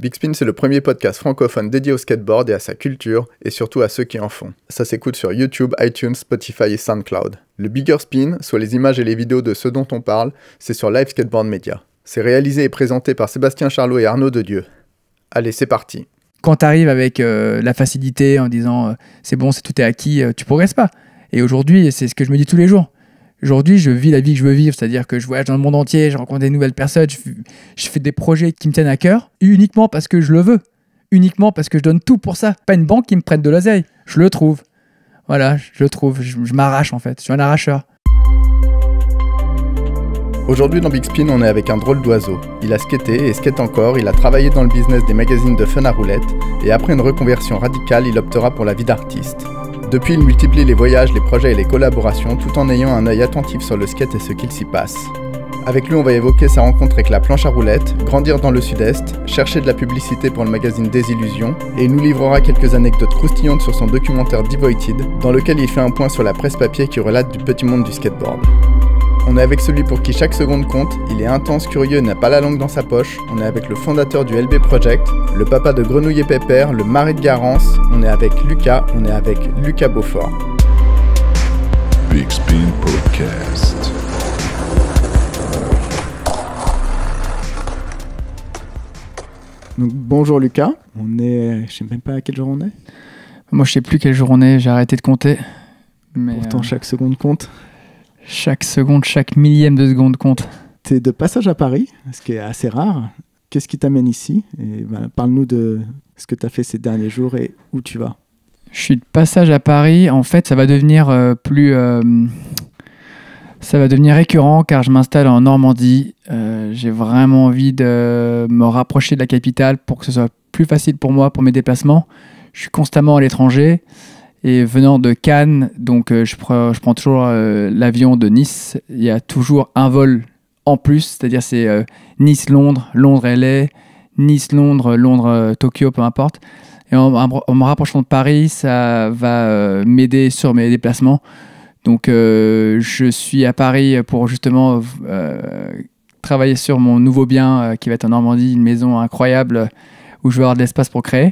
Big Spin, c'est le premier podcast francophone dédié au skateboard et à sa culture, et surtout à ceux qui en font. Ça s'écoute sur YouTube, iTunes, Spotify et SoundCloud. Le Bigger Spin, soit les images et les vidéos de ceux dont on parle, c'est sur Live Skateboard Media. C'est réalisé et présenté par Sébastien Charlot et Arnaud Dieu. Allez, c'est parti. Quand tu arrives avec euh, la facilité en disant euh, c'est bon, c'est tout est acquis, euh, tu progresses pas. Et aujourd'hui, c'est ce que je me dis tous les jours. Aujourd'hui, je vis la vie que je veux vivre, c'est-à-dire que je voyage dans le monde entier, je rencontre des nouvelles personnes, je, fais des projets qui me tiennent à cœur, uniquement parce que je le veux, uniquement parce que je donne tout pour ça. Pas une banque qui me prenne de l'oseille, je le trouve. Voilà, je le trouve, je, m'arrache en fait, je suis un arracheur. Aujourd'hui dans Big Spin, on est avec un drôle d'oiseau. Il a skaté et skate encore, il a travaillé dans le business des magazines de fun à roulette et après une reconversion radicale, il optera pour la vie d'artiste. Depuis, il multiplie les voyages, les projets et les collaborations tout en ayant un œil attentif sur le skate et ce qu'il s'y passe. Avec lui, on va évoquer sa rencontre avec la planche à roulettes, grandir dans le sud-est, chercher de la publicité pour le magazine Désillusion, et il nous livrera quelques anecdotes croustillantes sur son documentaire Devoited, dans lequel il fait un point sur la presse papier qui relate du petit monde du skateboard. On est avec celui pour qui chaque seconde compte, il est intense, curieux, n'a pas la langue dans sa poche. On est avec le fondateur du LB Project, le papa de Grenouille et Pépère, le mari de Garance. On est avec Lucas, on est avec Lucas Beaufort. Big Podcast. Donc, bonjour Lucas, on est, je sais même pas à quel jour on est. Moi je sais plus quel jour on est, j'ai arrêté de compter. Mais Pourtant euh, chaque seconde compte. Chaque seconde, chaque millième de seconde compte. Tu es de passage à Paris, ce qui est assez rare. Qu'est-ce qui t'amène ici ben, Parle-nous de ce que tu as fait ces derniers jours et où tu vas. Je suis de passage à Paris. En fait, ça va devenir euh, plus. Euh, ça va devenir récurrent car je m'installe en Normandie. Euh, j'ai vraiment envie de me rapprocher de la capitale pour que ce soit plus facile pour moi pour mes déplacements. Je suis constamment à l'étranger. Et venant de Cannes, donc euh, je, prends, je, prends, toujours euh, l'avion de Nice. Il y a toujours un vol en plus, c'est-à-dire c'est euh, Nice-Londres, Londres-LA, Nice-Londres, Londres-Tokyo, peu importe. Et en, en, me rapprochant de Paris, ça va m'aider sur mes déplacements. Donc je suis à Paris pour justement travailler sur mon nouveau bien qui va être en Normandie, une maison incroyable où je vais avoir de l'espace pour créer.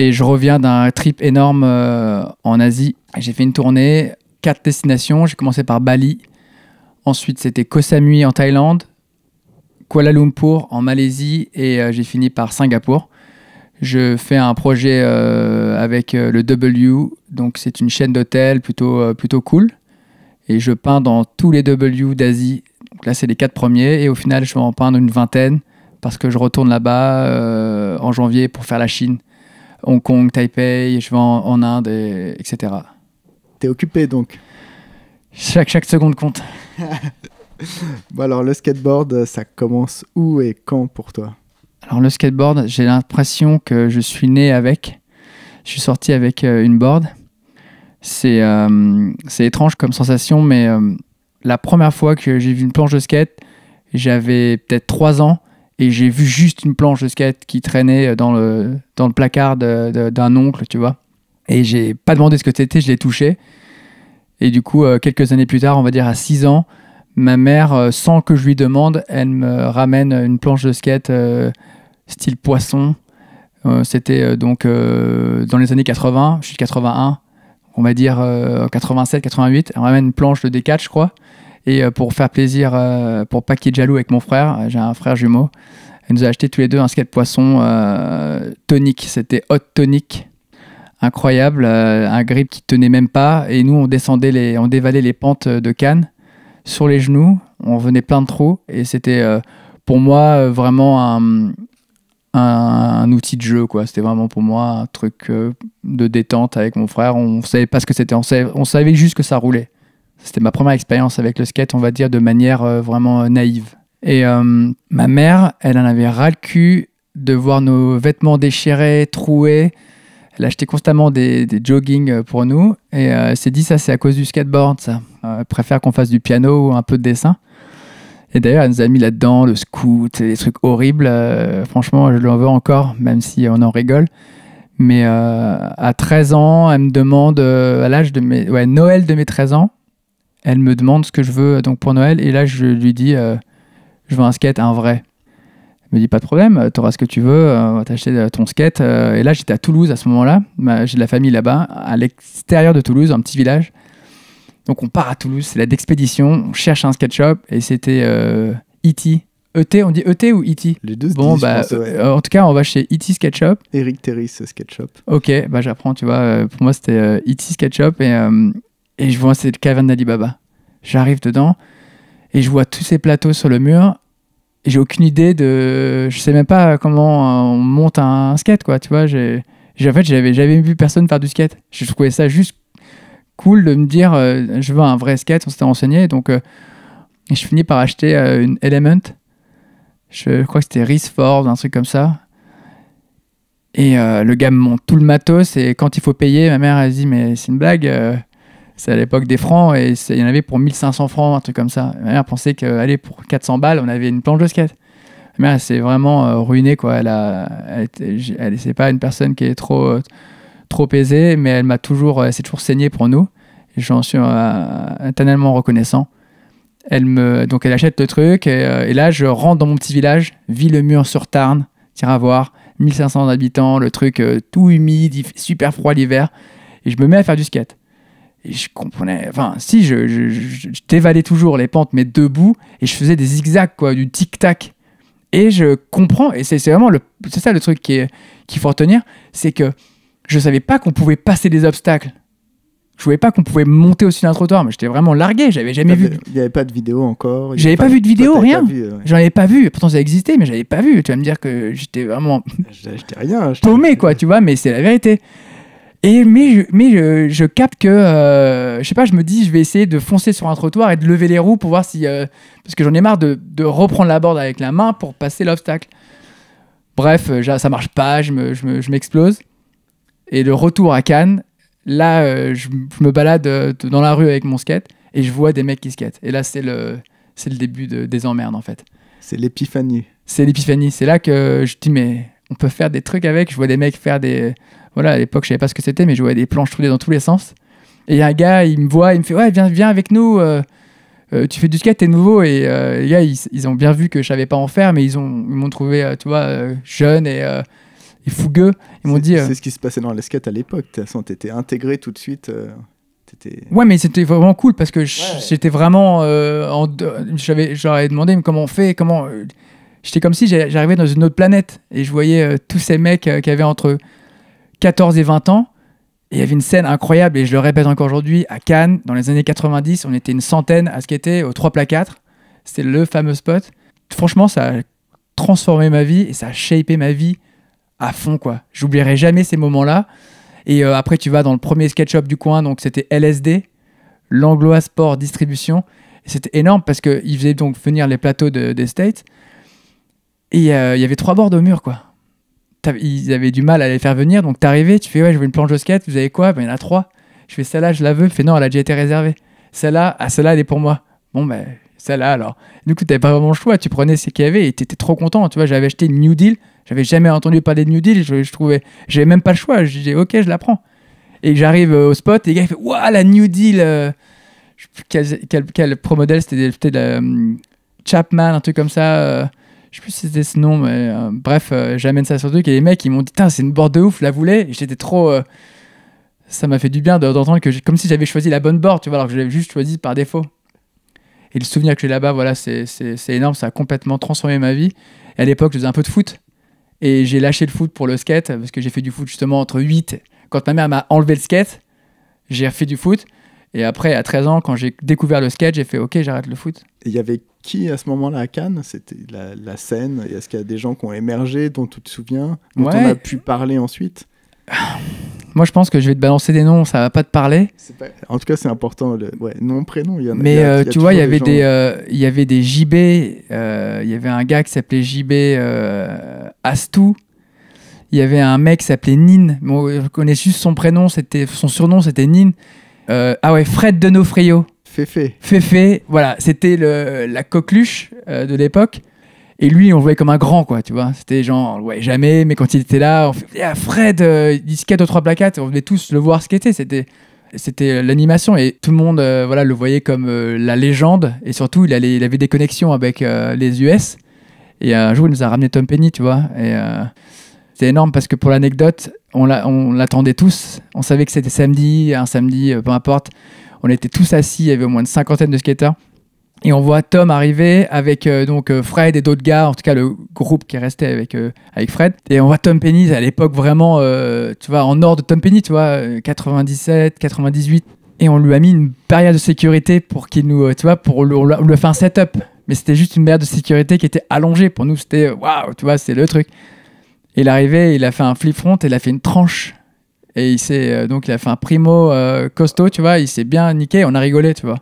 Et je reviens d'un trip énorme euh, en Asie. J'ai fait une tournée, quatre destinations. J'ai commencé par Bali. Ensuite, c'était Koh Samui en Thaïlande, Kuala Lumpur en Malaisie et euh, j'ai fini par Singapour. Je fais un projet euh, avec le W, donc c'est une chaîne d'hôtels plutôt, plutôt cool. Et je peins dans tous les W d'Asie. Donc là, c'est les quatre premiers. Et au final, je vais en peindre une vingtaine parce que je retourne là-bas en janvier pour faire la Chine. Hong Kong, Taipei, je vais en, Inde, etc. T'es occupé donc chaque, chaque seconde compte. bon alors le skateboard, ça commence où et quand pour toi Alors le skateboard, j'ai l'impression que je suis né avec. Je suis sorti avec euh, une board. Euh, c'est étrange comme sensation, mais euh, la première fois que j'ai vu une planche de skate, j'avais peut-être 3 ans et j'ai vu juste une planche de skate qui traînait dans le, dans le placard d'un oncle, tu vois. Et j'ai pas demandé ce que c'était, je l'ai touché. Et du coup, euh, quelques années plus tard, on va dire à 6 ans, ma mère, euh, sans que je lui demande, elle me ramène une planche de skate euh, style poisson. c'était donc dans les années 80, je suis 81, on va dire 87, 88. Elle ramène une planche de D4, je crois. Et euh, pour faire plaisir, euh, pour pas qu'il y jaloux avec mon frère, euh, j'ai un frère jumeau, il nous a acheté tous les deux un skate poisson tonique. C'était hot tonique. Incroyable, un grip qui tenait même pas. Et nous, on descendait, on dévalait les pentes de Cannes sur les genoux. On venait plein de trous. Et c'était pour moi vraiment un, outil de jeu. quoi. C'était vraiment pour moi un truc de détente avec mon frère. On ne savait pas ce que c'était. on savait juste que ça roulait. C'était ma première expérience avec le skate, on va dire, de manière euh, vraiment euh, naïve. Et euh, ma mère, elle en avait ras le cul de voir nos vêtements déchirés, troués. Elle achetait constamment des, des joggings pour nous et elle s'est dit ça c'est à cause du skateboard elle préfère qu'on fasse du piano ou un peu de dessin. Et d'ailleurs, elle nous a mis là-dedans le scout, des trucs horribles. franchement, je l'en veux encore, même si on en rigole. Mais à 13 ans, elle me demande, à l'âge de mes, ouais, Noël de mes 13 ans, elle me demande ce que je veux donc pour Noël et là je lui dis euh, je veux un skate un vrai elle me dit pas de problème tu auras ce que tu veux euh, on va t'acheter euh, ton skate et là j'étais à Toulouse à ce moment-là j'ai de la famille là-bas à l'extérieur de Toulouse un petit village donc on part à Toulouse c'est la d'expédition on cherche un skate shop et c'était E.T. E E.T. on dit E.T. ou E.T. Les deux bon, bah, En tout cas, on va chez E.T. Sketchup. Eric Terry Sketchup. Ok, bah j'apprends, tu vois. Pour moi, c'était e E.T. Sketchup. Et, et je vois cette caverne d'Alibaba. J'arrive dedans et je vois tous ces plateaux sur le mur et j'ai aucune idée de je sais même pas comment on monte un, skate quoi, tu vois, j'ai en fait, j'avais jamais vu personne faire du skate. Je trouvais ça juste cool de me dire euh, je veux un vrai skate, on s'était renseigné donc euh, je finis par acheter euh, une Element. Je crois que c'était Reese Ford, un truc comme ça. Et le gars me monte tout le matos et quand il faut payer, ma mère elle dit mais c'est une blague c'est à l'époque des francs et il y en avait pour 1500 francs, un truc comme ça. Ma mère pensait qu'aller pour 400 balles, on avait une planche de skate. Ma mère, s'est vraiment euh, ruinée, quoi. Elle, a, elle, pas une personne qui est trop, euh, trop aisée, mais elle m'a toujours, euh, s'est toujours saignée pour nous. J'en suis reconnaissant. Elle me, donc elle achète le truc et, là je rentre dans mon petit village, le mur sur tarn tire à voir, 1500 habitants, le truc tout humide, super froid l'hiver, et je me mets à faire du skate. Et je comprenais, enfin, si, je, dévalais toujours les pentes, mais debout, et je faisais des zigzags, quoi, du tic-tac. Et je comprends, et c'est vraiment le, c'est ça le truc qu'il faut retenir, c'est que je savais pas qu'on pouvait passer des obstacles. Je savais pas qu'on pouvait monter au-dessus d'un trottoir, mais j'étais vraiment largué, j'avais jamais vu. Il n'y avait pas de vidéo encore. J'avais pas, vu de vidéo, rien. J'en avais pas vu. Pourtant, ça existait, mais j'avais pas vu. Tu vas me dire que j'étais vraiment. J'étais rien. Paumé, quoi, tu vois, mais c'est la vérité. Et mais je, mais je, capte que euh, je sais pas, je me dis je vais essayer de foncer sur un trottoir et de lever les roues pour voir si euh, parce que j'en ai marre de, reprendre la borde avec la main pour passer l'obstacle. Bref, euh, ça marche pas, je m'explose. Me, je m'explose. et le retour à Cannes, là je, me balade dans la rue avec mon skate et je vois des mecs qui skatent. Et là c'est le c'est le début de, des emmerdes en fait. C'est l'épiphanie. C'est l'épiphanie, c'est là que je dis mais on peut faire des trucs avec. Je vois des mecs faire des. Voilà, à l'époque, je savais pas ce que c'était, mais je voyais des planches trouvées dans tous les sens. Et un gars, il me voit, il me fait Ouais, viens, avec nous. Euh, euh, tu fais du skate, t'es nouveau. Et euh, les gars, ils, ont bien vu que je savais pas en faire, mais ils, ont, m'ont trouvé, tu vois, jeune et, fougueux. Ils m'ont dit. C'est ce qui se passait dans les skate à l'époque. De toute façon, t'étais intégré tout de suite. Ouais, mais c'était vraiment cool parce que j'étais vraiment. J'avais, demandé mais comment on fait, comment. J'étais comme si j'arrivais dans une autre planète et je voyais euh, tous ces mecs euh, qui avaient entre 14 et 20 ans. Et il y avait une scène incroyable, et je le répète encore aujourd'hui, à Cannes, dans les années 90, on était une centaine à skater au 3 plat 4. C'était le fameux spot. Franchement, ça a transformé ma vie et ça a shapé ma vie à fond, quoi. J'oublierai jamais ces moments-là. Et euh, après, tu vas dans le premier sketchup du coin, donc c'était LSD, l'Anglois Sport Distribution. C'était énorme parce qu'ils faisaient donc venir les plateaux de, des States. Et euh, il y avait trois bords au mur, quoi. Ils avaient du mal à les faire venir, donc t'arrivais, tu fais ouais, je veux une planche de skate, vous avez quoi Ben il y en a trois. Je fais celle-là, je la veux, fait, non, elle a déjà été réservée. Celle-là, ah, celle-là, elle est pour moi. Bon, ben celle-là alors. Du coup, t'avais pas vraiment le choix, tu prenais ce qu'il y avait et t'étais trop content. Tu vois, j'avais acheté une New Deal, j'avais jamais entendu parler de New Deal, je, trouvais, j'avais même pas le choix, J'ai dit, ok, je la prends. Et j'arrive euh, au spot et le gars ils fait waouh, la New Deal, euh. quel, quel, pro modèle c'était, Chapman, un truc comme ça je sais plus si c'était ce nom, mais euh, bref, euh, j'amène ça sur truc et les mecs ils m'ont dit, c'est une board de ouf, la voulez J'étais trop. Euh, ça m'a fait du bien d'entendre que, comme si j'avais choisi la bonne board, tu vois, alors que je l'avais juste choisi par défaut. Et le souvenir que j'ai là-bas, voilà, c'est énorme, ça a complètement transformé ma vie. à l'époque, je faisais un peu de foot. Et j'ai lâché le foot pour le skate, parce que j'ai fait du foot justement entre 8. Quand ma mère m'a enlevé le skate, j'ai refait du foot. Et après, à 13 ans, quand j'ai découvert le skate, j'ai fait OK, j'arrête le foot. Il y avait qui à ce moment-là à Cannes C'était la, scène Est-ce qu'il y a des gens qui ont émergé, dont tu te souviens, dont on a pu parler ensuite Moi, je pense que je vais te balancer des noms, ça va pas te parler. En tout cas, c'est important. Le... nom, prénom, il y en a. Mais euh, tu vois, il y, avait des, euh, il y avait des JB, euh, il y avait un gars qui s'appelait JB Astou. Il y avait un mec qui s'appelait Nin. Bon, je connais juste son prénom, c'était son surnom, c'était Nin. ah ouais, Fred de Denofrio. Féfé. Féfé, voilà, c'était la coqueluche euh, de l'époque. Et lui, on le voyait comme un grand, quoi, tu vois. C'était genre, on le voyait jamais, mais quand il était là, on eh, Fred, euh, se trois ou 3 on venait tous le voir ce qu'était. C'était c'était l'animation et tout le monde euh, voilà le voyait comme euh, la légende et surtout il, avait des connexions avec les US et un jour il nous a ramené Tom Penny tu vois et c'était énorme parce que pour l'anecdote on l'attendait tous on savait que c'était samedi un samedi peu importe on était tous assis, il y avait au moins une cinquantaine de skaters. Et on voit Tom arriver avec euh, donc euh, Fred et d'autres gars, en tout cas le groupe qui restait avec, euh, avec Fred. Et on voit Tom Penny à l'époque vraiment, tu vois, en or de Tom Penny, tu vois, 97, 98. Et on lui a mis une barrière de sécurité pour qu'il nous, tu vois, pour le, on lui a un setup. Mais c'était juste une barrière de sécurité qui était allongée. Pour nous, c'était waouh, tu vois, c'est le truc. il est il a fait un flip front, et il a fait une tranche et il s'est euh, donc il a fait un primo euh, costaud, tu vois. Il s'est bien niqué. On a rigolé, tu vois.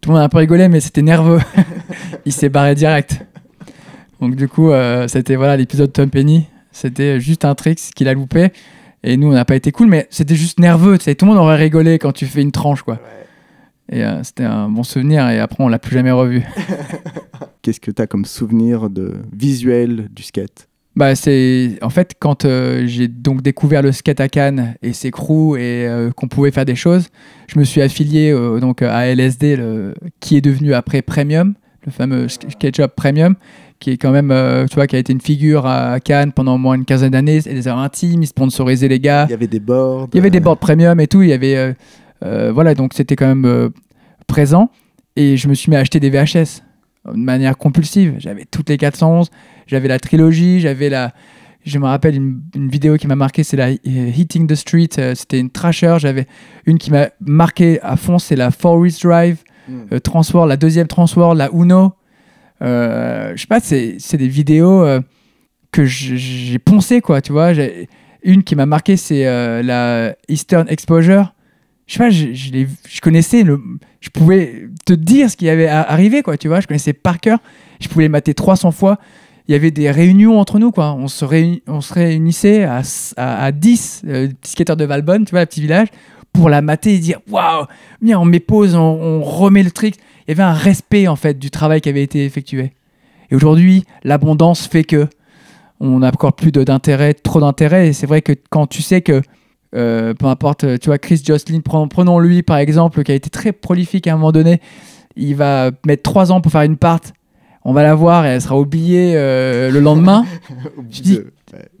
Tout le monde a un peu rigolé, mais c'était nerveux. il s'est barré direct. Donc du coup, euh, c'était voilà l'épisode Tom Penny. C'était juste un trick qu'il a loupé. Et nous, on n'a pas été cool, mais c'était juste nerveux. Tu sais, tout le monde aurait rigolé quand tu fais une tranche, quoi. Et c'était un bon souvenir. Et après, on l'a plus jamais revu. Qu'est-ce que tu as comme souvenir de visuel du skate bah, c'est en fait quand euh, j'ai donc découvert le skate à Cannes et ses crews et euh, qu'on pouvait faire des choses, je me suis affilié euh, donc à LSD le... qui est devenu après Premium, le fameux ah. skate Premium qui est quand même tu vois qui a été une figure à Cannes pendant au moins une quinzaine d'années, des heures intimes, ils sponsorisaient les gars. Il y avait des boards. Il y avait des boards Premium et tout, il y avait voilà donc c'était quand même présent et je me suis mis à acheter des VHS de manière compulsive. J'avais toutes les 411, j'avais la trilogie, j'avais la. Je me rappelle une, vidéo qui m'a marqué, c'est la euh, Hitting the Street. Euh, c'était une Trasher. J'avais une qui m'a marqué à fond, c'est la forest Drive, hmm. euh, Transworld, la deuxième Transworld, la Uno. Euh, je sais pas, c'est des vidéos que j'ai poncé quoi, tu vois. Une qui m'a marqué, c'est la Eastern Exposure je sais pas, je, je, je, connaissais le, je pouvais te dire ce qui avait arrivé, quoi, tu vois, je connaissais par cœur, je pouvais les mater 300 fois, il y avait des réunions entre nous, quoi. On se, réunissait à, à, 10 euh, skateurs de Valbonne, tu vois, le petit village, pour la mater et dire Waouh, viens, on met pause, on, remet le trick. Il y avait un respect, en fait, du travail qui avait été effectué. Et aujourd'hui, l'abondance fait que on encore plus d'intérêt, trop d'intérêt. Et c'est vrai que quand tu sais que euh, peu importe, tu vois, Chris Jocelyn, prenons lui par exemple, qui a été très prolifique à un moment donné, il va mettre trois ans pour faire une part, on va la voir et elle sera oubliée euh, le lendemain. dis,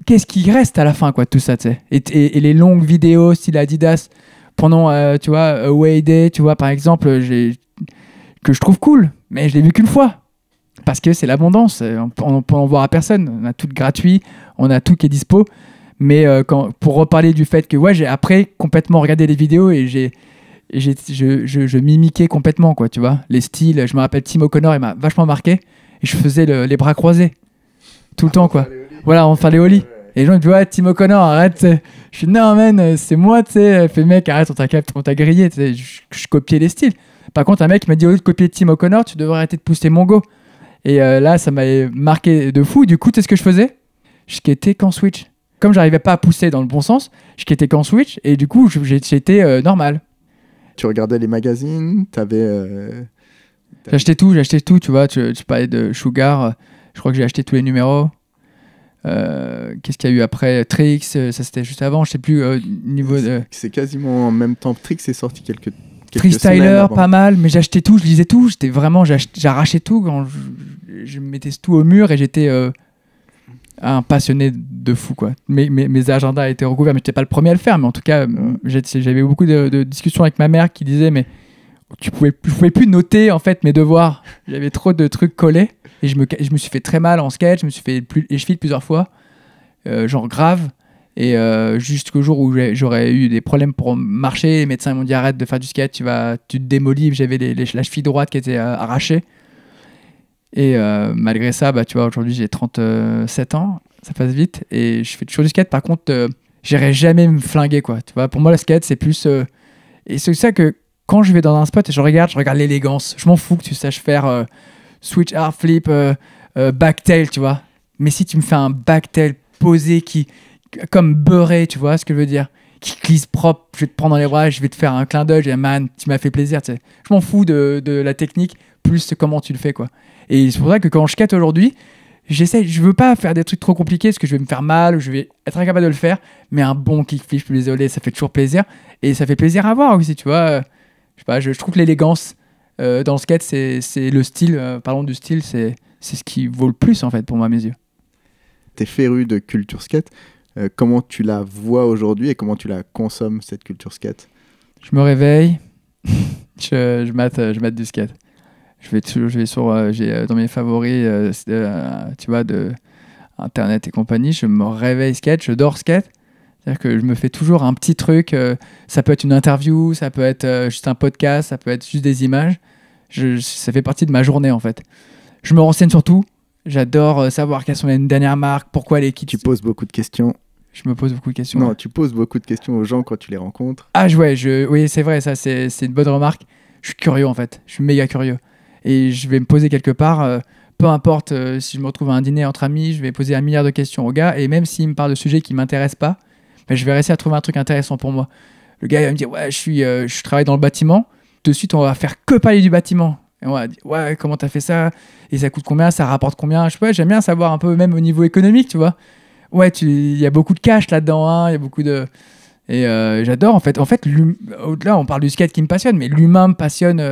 qu'est-ce qui reste à la fin quoi, de tout ça et, les longues vidéos, style Adidas, pendant, euh, tu vois, Away Day, tu vois, par exemple, que je trouve cool, mais je l'ai vu qu'une fois. Parce que c'est l'abondance, euh, on ne peut en voir à personne. On a tout gratuit, on a tout qui est dispo. Mais pour reparler du fait que ouais, j'ai après complètement regardé les vidéos et j'ai je, je, mimiquais complètement, quoi, tu vois. Les styles, je me rappelle Tim O'Connor, il m'a vachement marqué. Et je faisais les bras croisés. Tout le temps, quoi. Voilà, on fallait au lit. Et les gens me disent, ouais, Tim O'Connor, arrête. Je suis, non, man, c'est moi, tu sais. Fait, mec, arrête, on t'a on t'a grillé. Je, copiais les styles. Par contre, un mec m'a dit, au lieu de copier Tim O'Connor, tu devrais arrêter de pousser Mongo. Et euh, là, ça m'avait marqué de fou. Du coup, tu sais ce que je faisais Je quittais qu'en switch. Comme j'arrivais pas à pousser dans le bon sens, je quittais qu'en switch. Et du coup, j'étais euh, normal. Tu regardais les magazines, euh, t'avais. j'achetais tout, j'achetais tout, tu vois. Tu, parlais de Sugar, euh, je crois que j'ai acheté tous les numéros. Euh, qu'est-ce qu'il y a eu après Trix, ça c'était juste avant, je sais plus, au niveau de. C'est quasiment en même temps. Trix est sorti quelques. quelques Freestyler, pas mal, mais j'achetais tout, je lisais tout, j'étais vraiment, j'arrachais tout quand je, je, mettais tout au mur et j'étais un passionné de fou quoi. Mes, mes, agendas étaient recouverts, mais j'étais pas le premier à le faire. Mais en tout cas, euh, j'avais beaucoup de, discussions avec ma mère qui disait mais tu pouvais, je pouvais plus noter en fait mes devoirs. J'avais trop de trucs collés et je me, je me suis fait très mal en sketch, je me suis fait plus, chevilles plusieurs fois, euh, genre grave. Et euh, jusqu'au jour où j'aurais eu des problèmes pour marcher, les médecins m'ont dit arrête de faire du skate, tu vas, tu te démolis. J'avais les, la cheville droite qui était arrachée. Et euh, malgré ça, bah, tu vois, aujourd'hui j'ai 37 ans, ça passe vite, et je fais toujours du skate. Par contre, euh, j'irai jamais me flinguer, quoi. Tu vois, pour moi, le skate, c'est plus. Euh, et c'est ça que quand je vais dans un spot et je regarde, je regarde l'élégance. Je m'en fous que tu saches faire switch hard flip, backtail, tu vois. Mais si tu me fais un backtail posé qui. comme beurré, tu vois ce que je veux dire qui glisse propre, je vais te prendre dans les bras, je vais te faire un clin d'œil, je vais dire, man, tu m'as fait plaisir, Je m'en fous de, de la technique, plus comment tu le fais, quoi. Et c'est pour ça que quand je skate aujourd'hui, j'essaie, je veux pas faire des trucs trop compliqués parce que je vais me faire mal, ou je vais être incapable de le faire, mais un bon kickflip, je suis désolé, ça fait toujours plaisir. Et ça fait plaisir à voir aussi, tu vois. Euh, je pas, je, trouve que l'élégance euh, dans le skate, c'est le style, euh, parlons du style, c'est ce qui vaut le plus en fait pour moi à mes yeux. T'es féru de culture skate, comment tu la vois aujourd'hui et comment tu la consommes cette culture skate Je me réveille, je, je, je mate du skate. Je vais, je vais sur, euh, j'ai euh, dans mes favoris, euh, tu vois, de Internet et compagnie, je me réveille skate, je dors skate. C'est-à-dire que je me fais toujours un petit truc. ça peut être une interview, ça peut être juste un podcast, ça peut être juste des images. Je, ça fait partie de ma journée en fait. Je me renseigne sur tout. J'adore savoir quelles sont les dernières marques, pourquoi les qui. Tu poses beaucoup de questions. Je me pose beaucoup de questions. Non, tu poses beaucoup de questions aux gens quand tu les rencontres. Ah ouais, je, oui, c'est vrai, ça, c'est une bonne remarque. Je suis curieux en fait. Je suis méga curieux et je vais me poser quelque part, euh, peu importe euh, si je me retrouve à un dîner entre amis, je vais poser un milliard de questions au gars, et même s'il me parle de sujets qui ne m'intéressent pas, ben, je vais rester à trouver un truc intéressant pour moi. Le gars il va me dire, ouais, je, suis, euh, je travaille dans le bâtiment, de suite on va faire que parler du bâtiment. Et on va dire, ouais, comment tu as fait ça Et ça coûte combien Ça rapporte combien Je sais j'aime bien savoir un peu, même au niveau économique, tu vois. Ouais, il y a beaucoup de cash là-dedans, hein, il y a beaucoup de. Et j'adore en fait. En fait, au-delà, on parle du skate qui me passionne, mais l'humain me passionne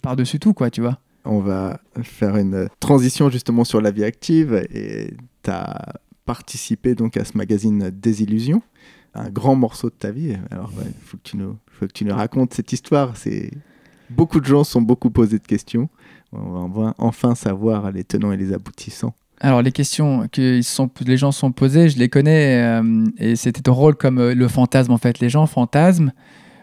par-dessus tout, quoi, tu vois on va faire une transition justement sur la vie active. Et tu as participé donc à ce magazine Désillusion, un grand morceau de ta vie. Alors, il faut, que tu nous racontes cette histoire. C'est Beaucoup de gens sont beaucoup posés de questions. On va enfin savoir les tenants et les aboutissants. Alors les questions que les gens sont posées, je les connais, euh, et c'était ton rôle comme euh, le fantasme en fait. Les gens fantasment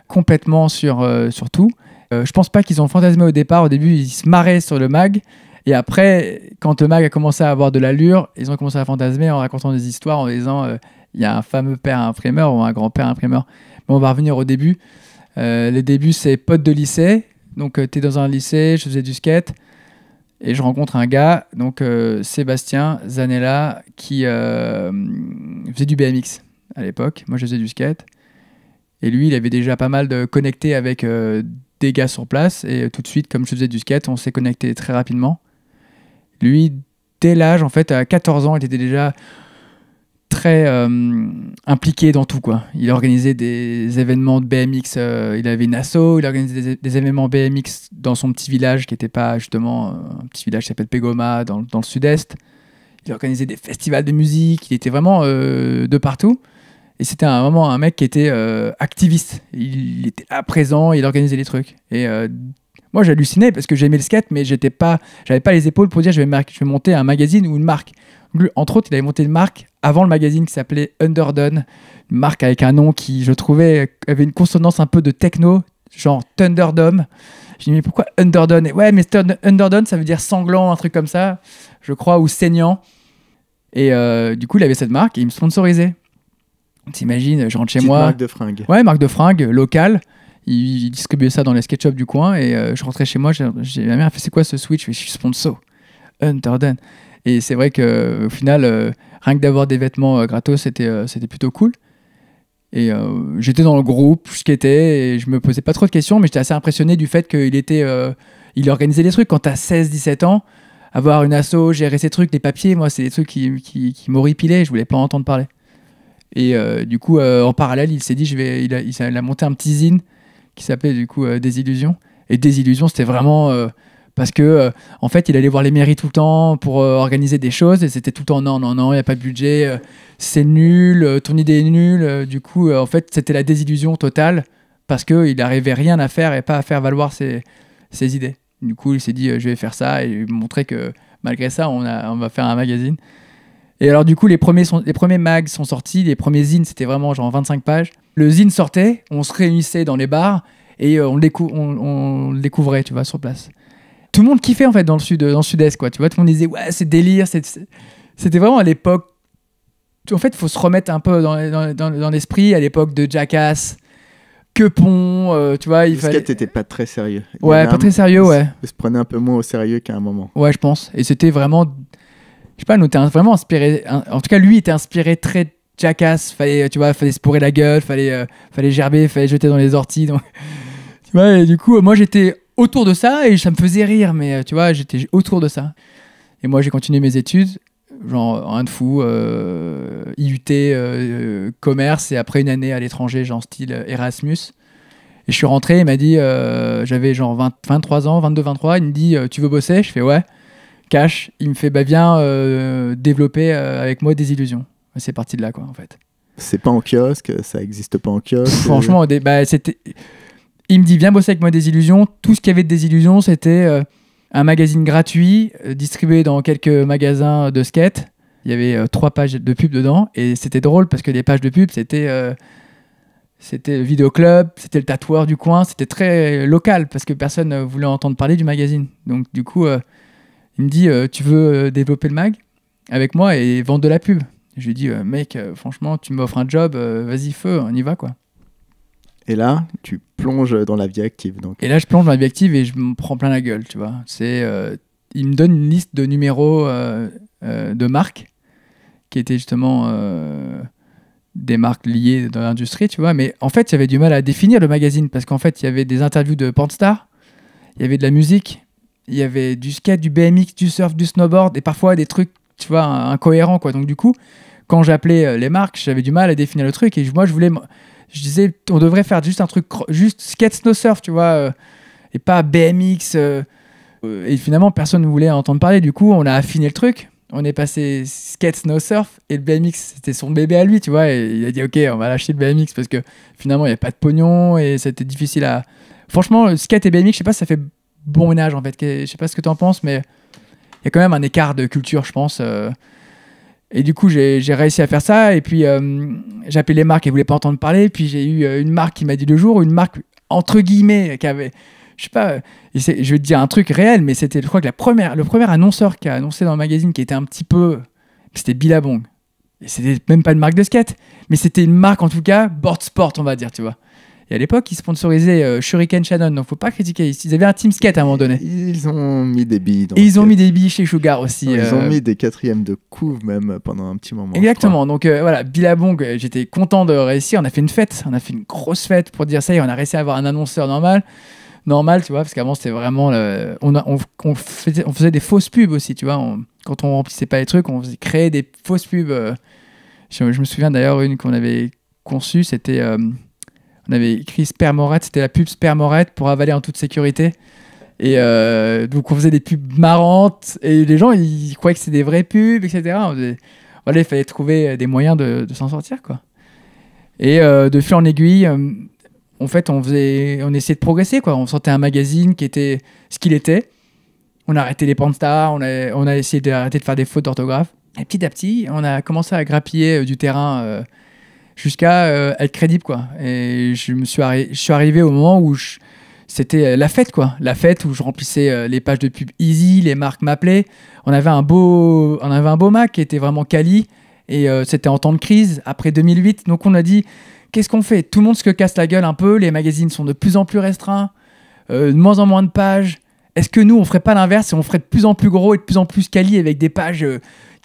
complètement sur euh, tout. Euh, je pense pas qu'ils ont fantasmé au départ. Au début, ils se marraient sur le mag. Et après, quand le mag a commencé à avoir de l'allure, ils ont commencé à fantasmer en racontant des histoires, en disant euh, il y a un fameux père imprimeur ou un grand-père imprimeur. Mais on va revenir au début. Le euh, les débuts, c'est potes de lycée. Donc, tu es dans un lycée, je faisais du skate. Et je rencontre un gars, donc Sébastien Zanella, qui faisait du BMX à l'époque. Moi, je faisais du skate. Et lui, il avait déjà pas mal de connecté avec des gars sur place et euh, tout de suite, comme je faisais du skate, on s'est connecté très rapidement. Lui, dès l'âge, en fait, à 14 ans, il était déjà très euh, impliqué dans tout quoi. Il organisait des événements de BMX, euh, il avait une asso, il organisait des, événements BMX dans son petit village qui n'était pas justement un petit village qui s'appelle Pegoma dans, dans le sud-est. Il organisait des festivals de musique, il était vraiment de partout. Et c'était un, moment un mec qui était euh, activiste. Il était à présent, il organisait les trucs. Et euh, moi, j'hallucinais parce que j'aimais le skate, mais j'étais pas, j'avais pas les épaules pour dire je vais, je vais monter un magazine ou une marque. entre autres, il avait monté une marque avant le magazine qui s'appelait Underdone, une marque avec un nom qui, je trouvais, avait une consonance un peu de techno, genre Thunderdome. Je me mais pourquoi Underdone et Ouais, mais Underdone, ça veut dire sanglant, un truc comme ça, je crois, ou saignant. Et euh, du coup, il avait cette marque et il me sponsorisait. T'imagines, je rentre chez moi. Marque de fringues. Ouais, marque de fringues locale. Ils distribuaient ça dans les SketchUp du coin et euh, je rentrais chez moi. J'ai ma mère fait c'est quoi ce switch Je suis sponsor. Hunterden. Et c'est vrai que au final, euh, rien que d'avoir des vêtements euh, gratos, c'était c'était plutôt cool. Et j'étais dans le groupe, je était, et je me posais pas trop de questions, mais j'étais assez impressionné du fait qu'il était, il organisait des trucs. Quand t'as 16-17 ans, avoir une asso, gérer ces trucs, les papiers, moi, c'est des trucs qui, qui, qui m'horripilaient, je voulais pas entendre parler. Et euh, du coup, euh, en parallèle, il s'est dit, je vais, il a, monté un petit zine qui s'appelait du coup euh, Désillusion. Et Désillusion, c'était vraiment parce que en fait il allait voir les mairies tout le temps pour organiser des choses et c'était tout le temps non non non il n'y a pas de budget c'est nul ton idée est nulle du coup en fait c'était la désillusion totale parce qu'il il n'arrivait rien à faire et pas à faire valoir ses, ses idées du coup il s'est dit je vais faire ça et montrer que malgré ça on, a, on va faire un magazine et alors, du coup, les premiers, les premiers mags sont sortis, les premiers zines, c'était vraiment genre 25 pages. Le zine sortait, on se réunissait dans les bars et euh, on, le on, découvrait, tu vois, sur place. Tout le monde kiffait, en fait, dans le sud, dans sud-est, quoi. Tu vois, tout le monde disait, ouais, c'est délire. C'était vraiment à l'époque. En fait, il faut se remettre un peu dans, l'esprit à l'époque de Jackass, que pont, euh, tu vois. Il le skate était pas très sérieux. Ouais, pas très sérieux, ouais. Il se prenait un peu moins au sérieux qu'à un moment. Ouais, je pense. Et c'était vraiment je sais pas, nous, vraiment inspiré. En tout cas, lui était inspiré très jackass. Fallait, tu vois, fallait se pourrer la gueule, fallait, euh, fallait gerber, fallait jeter dans les orties. Donc... tu vois, et du coup, moi, j'étais autour de ça et ça me faisait rire, mais euh, tu vois, j'étais autour de ça. Et moi, j'ai continué mes études, genre un de fou, euh, IUT, commerce, et après une année à l'étranger, genre style Erasmus. Et je suis rentré, il m'a dit, j'avais genre 23 ans, 22, 23, il me dit, tu veux bosser Je fais ouais cash. Il me fait, bah viens euh, développer euh, avec moi des illusions. C'est parti de là, quoi, en fait. C'est pas en kiosque, ça existe pas en kiosque. Franchement, bah, c'était. Il me dit, viens bosser avec moi des illusions. Tout ce qu'il y avait de des illusions, c'était euh, un magazine gratuit distribué dans quelques magasins de skate. Il y avait trois pages de pub dedans et c'était drôle parce que les pages de pub, c'était c'était le vidéoclub, c'était le tatoueur du coin, c'était très local parce que personne voulait entendre parler du magazine. Donc du coup, il me dit euh, Tu veux euh, développer le mag avec moi et vendre de la pub Je lui dis euh, Mec, franchement, tu m'offres un job, vas-y, feu, on y va quoi. Et là, tu plonges dans la vie active. Donc. Et là, je plonge dans la vie active et je me prends plein la gueule, tu vois. C'est, il me donne une liste de numéros de marques qui étaient justement des marques liées dans l'industrie, tu vois. Mais en fait, j'avais du mal à définir le magazine parce qu'en fait, il y avait des interviews de pornstars, il y avait de la musique, il y avait du skate, du BMX, du surf, du snowboard et parfois des trucs, tu vois, incohérents quoi. Donc du coup, quand j'appelais euh, les marques, j'avais du mal à définir le truc et moi je voulais je disais on devrait faire juste un truc juste skate snow surf, tu vois, euh, et pas BMX euh, et finalement personne ne voulait entendre parler. Du coup, on a affiné le truc. On est passé skate snow surf et le BMX c'était son bébé à lui, tu vois, et il a dit OK, on va lâcher le BMX parce que finalement il n'y a pas de pognon et c'était difficile à Franchement, skate et BMX, je sais pas, ça fait bon ménage en fait. Je sais pas ce que tu en penses, mais il y a quand même un écart de culture, je pense. Euh. Et du coup, j'ai réussi à faire ça. Et puis, euh, j'ai appelé les marques, elles ne voulaient pas entendre parler. Puis, j'ai eu euh, une marque qui m'a dit le jour, une marque entre guillemets, qui avait, je sais pas, je vais te dire un truc réel, mais c'était, je crois que la première, le premier annonceur qui a annoncé dans le magazine qui était un petit peu, c'était Billabong. Et c'était même pas une marque de skate, mais c'était une marque en tout cas, board sport, on va dire, tu vois. Et à l'époque, ils sponsorisaient euh, Shuriken Shannon, donc faut pas critiquer. Ils avaient un Team Skate à un moment donné. Ils ont mis des billes. et ils ont mis des billes chez Sugar aussi. Ils ont euh, mis des quatrièmes de couve même pendant un petit moment. Exactement. Donc euh, voilà, bilabong, j'étais content de réussir. On a fait une fête, on a fait une grosse fête pour dire ça Et on a réussi à avoir un annonceur normal. Normal, tu vois, parce qu'avant c'était vraiment. On, on, faisait, des fausses pubs aussi, tu vois. quand on remplissait pas les trucs, on faisait créer des fausses pubs. Je, je, me souviens d'ailleurs une qu'on avait conçue, c'était on avait écrit Spermorette, c'était la pub Spermorette pour avaler en toute sécurité. Et euh, donc on faisait des pubs marrantes et les gens ils croyaient que c'était des vraies pubs, etc. Faisait, voilà, il fallait trouver euh, des moyens de, s'en sortir quoi. Et euh, de fil en aiguille, en fait on faisait, on essayait de progresser quoi. On sortait un magazine qui était ce qu'il était. On a arrêté les pantas, on on a essayé d'arrêter de faire des fautes d'orthographe. Et petit à petit, on a commencé à grappiller du terrain jusqu'à euh, être crédible quoi. Et je me suis, je suis arrivé au moment où c'était euh, la fête quoi, la fête où je remplissais euh, les pages de pub easy, les marques m'appelaient. On avait un beau, on avait un beau Mac qui était vraiment quali et c'était en temps de crise après 2008. Donc on a dit qu'est-ce qu'on fait Tout le monde se casse la gueule un peu. Les magazines sont de plus en plus restreints, de moins en moins de pages. Est-ce que nous on ferait pas l'inverse et on ferait de plus en plus gros et de plus en plus quali avec des pages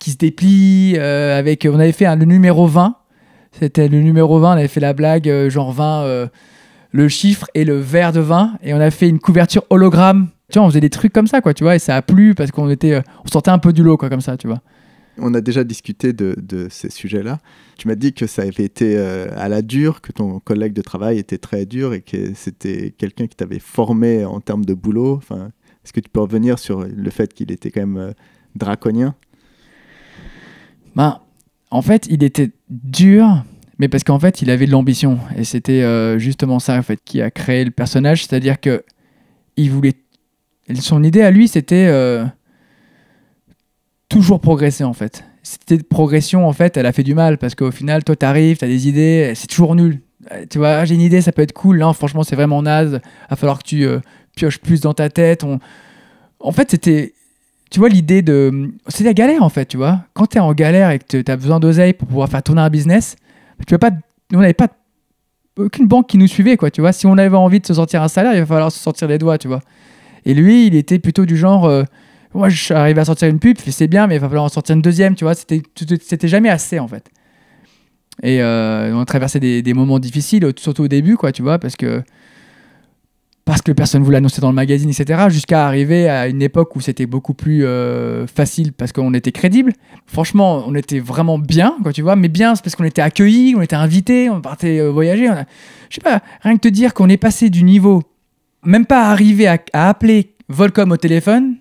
qui se déplient avec on avait fait un, le numéro 20 c'était le numéro 20, on avait fait la blague, euh, genre 20, euh, le chiffre et le verre de vin. Et on a fait une couverture hologramme. Tu vois, on faisait des trucs comme ça, quoi, tu vois. Et ça a plu parce qu'on était, euh, on sortait un peu du lot, quoi, comme ça, tu vois. On a déjà discuté de, ces sujets-là. Tu m'as dit que ça avait été à la dure, que ton collègue de travail était très dur et que c'était quelqu'un qui t'avait formé en termes de boulot. Enfin, Est-ce que tu peux revenir sur le fait qu'il était quand même draconien ben, en fait, il était dur, mais parce qu'en fait, il avait de l'ambition. Et c'était euh, justement ça, en fait, qui a créé le personnage. C'est-à-dire que il voulait. Son idée à lui, c'était euh, toujours progresser, en fait. Cette progression, en fait, elle a fait du mal parce qu'au final, toi, t'arrives, t'as des idées, c'est toujours nul. Euh, tu vois, j'ai une idée, ça peut être cool. Là, hein. franchement, c'est vraiment naze. Il va falloir que tu pioches plus dans ta tête. En fait, c'était tu vois, l'idée de. C'est la galère, en fait, tu vois. Quand tu es en galère et que tu as besoin d'oseille pour pouvoir faire tourner un business, tu peux pas. on n'avait pas aucune banque qui nous suivait, quoi, tu vois. Si on avait envie de se sortir un salaire, il va falloir se sortir les doigts, tu vois. Et lui, il était plutôt du genre. Euh, moi, je à sortir une pub, c'est bien, mais il va falloir en sortir une deuxième, tu vois. C'était jamais assez, en fait. Et euh, on a traversé des, des, moments difficiles, surtout au début, quoi, tu vois, parce que parce que personne ne vous l'annonçait dans le magazine, etc., jusqu'à arriver à une époque où c'était beaucoup plus euh, facile parce qu'on était crédible. Franchement, on était vraiment bien, quand tu vois, mais bien, parce qu'on était accueillis, on était invités, on partait euh, voyager. Je sais pas, rien que te dire qu'on est passé du niveau, même pas arriver à, appeler Volcom au téléphone,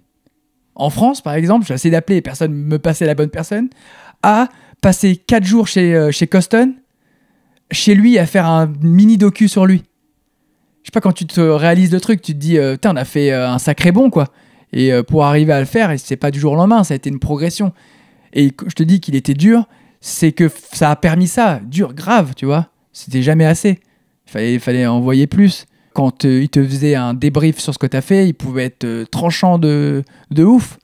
en France par exemple, j'ai essayé d'appeler personne ne me passait la bonne personne, à passer quatre jours chez, euh, chez Coston, chez lui, à faire un mini docu sur lui je sais pas, quand tu te réalises le truc, tu te dis, euh, putain, on a fait euh, un sacré bon, quoi. Et euh, pour arriver à le faire, et c'est pas du jour au lendemain, ça a été une progression. Et je te dis qu'il était dur, c'est que ça a permis ça, dur, grave, tu vois. C'était jamais assez. Il fallait, envoyer plus. Quand il te faisait un débrief sur ce que tu as fait, il pouvait être tranchant de, ouf.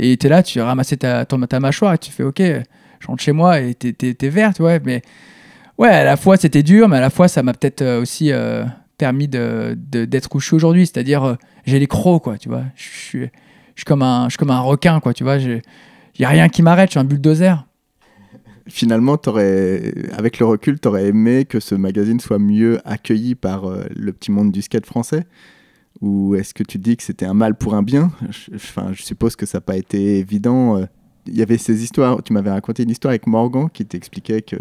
Et tu là, tu ramassais ta, ta mâchoire et tu fais OK, je rentre chez moi et t'es, vert, tu vois. Mais ouais, à la fois c'était dur, mais à la fois ça m'a peut-être aussi permis d'être de, d'être où je suis aujourd'hui. C'est-à-dire, euh, j'ai les crocs, quoi, tu vois. Je suis, comme, un, je comme un requin, quoi, tu vois. Il n'y a rien qui m'arrête, je suis un bulldozer. Finalement, aurais, avec le recul, tu aurais aimé que ce magazine soit mieux accueilli par euh, le petit monde du skate français Ou est-ce que tu dis que c'était un mal pour un bien je, enfin, je suppose que ça n'a pas été évident. Euh, il y avait ces histoires. Tu m'avais raconté une histoire avec Morgan qui t'expliquait que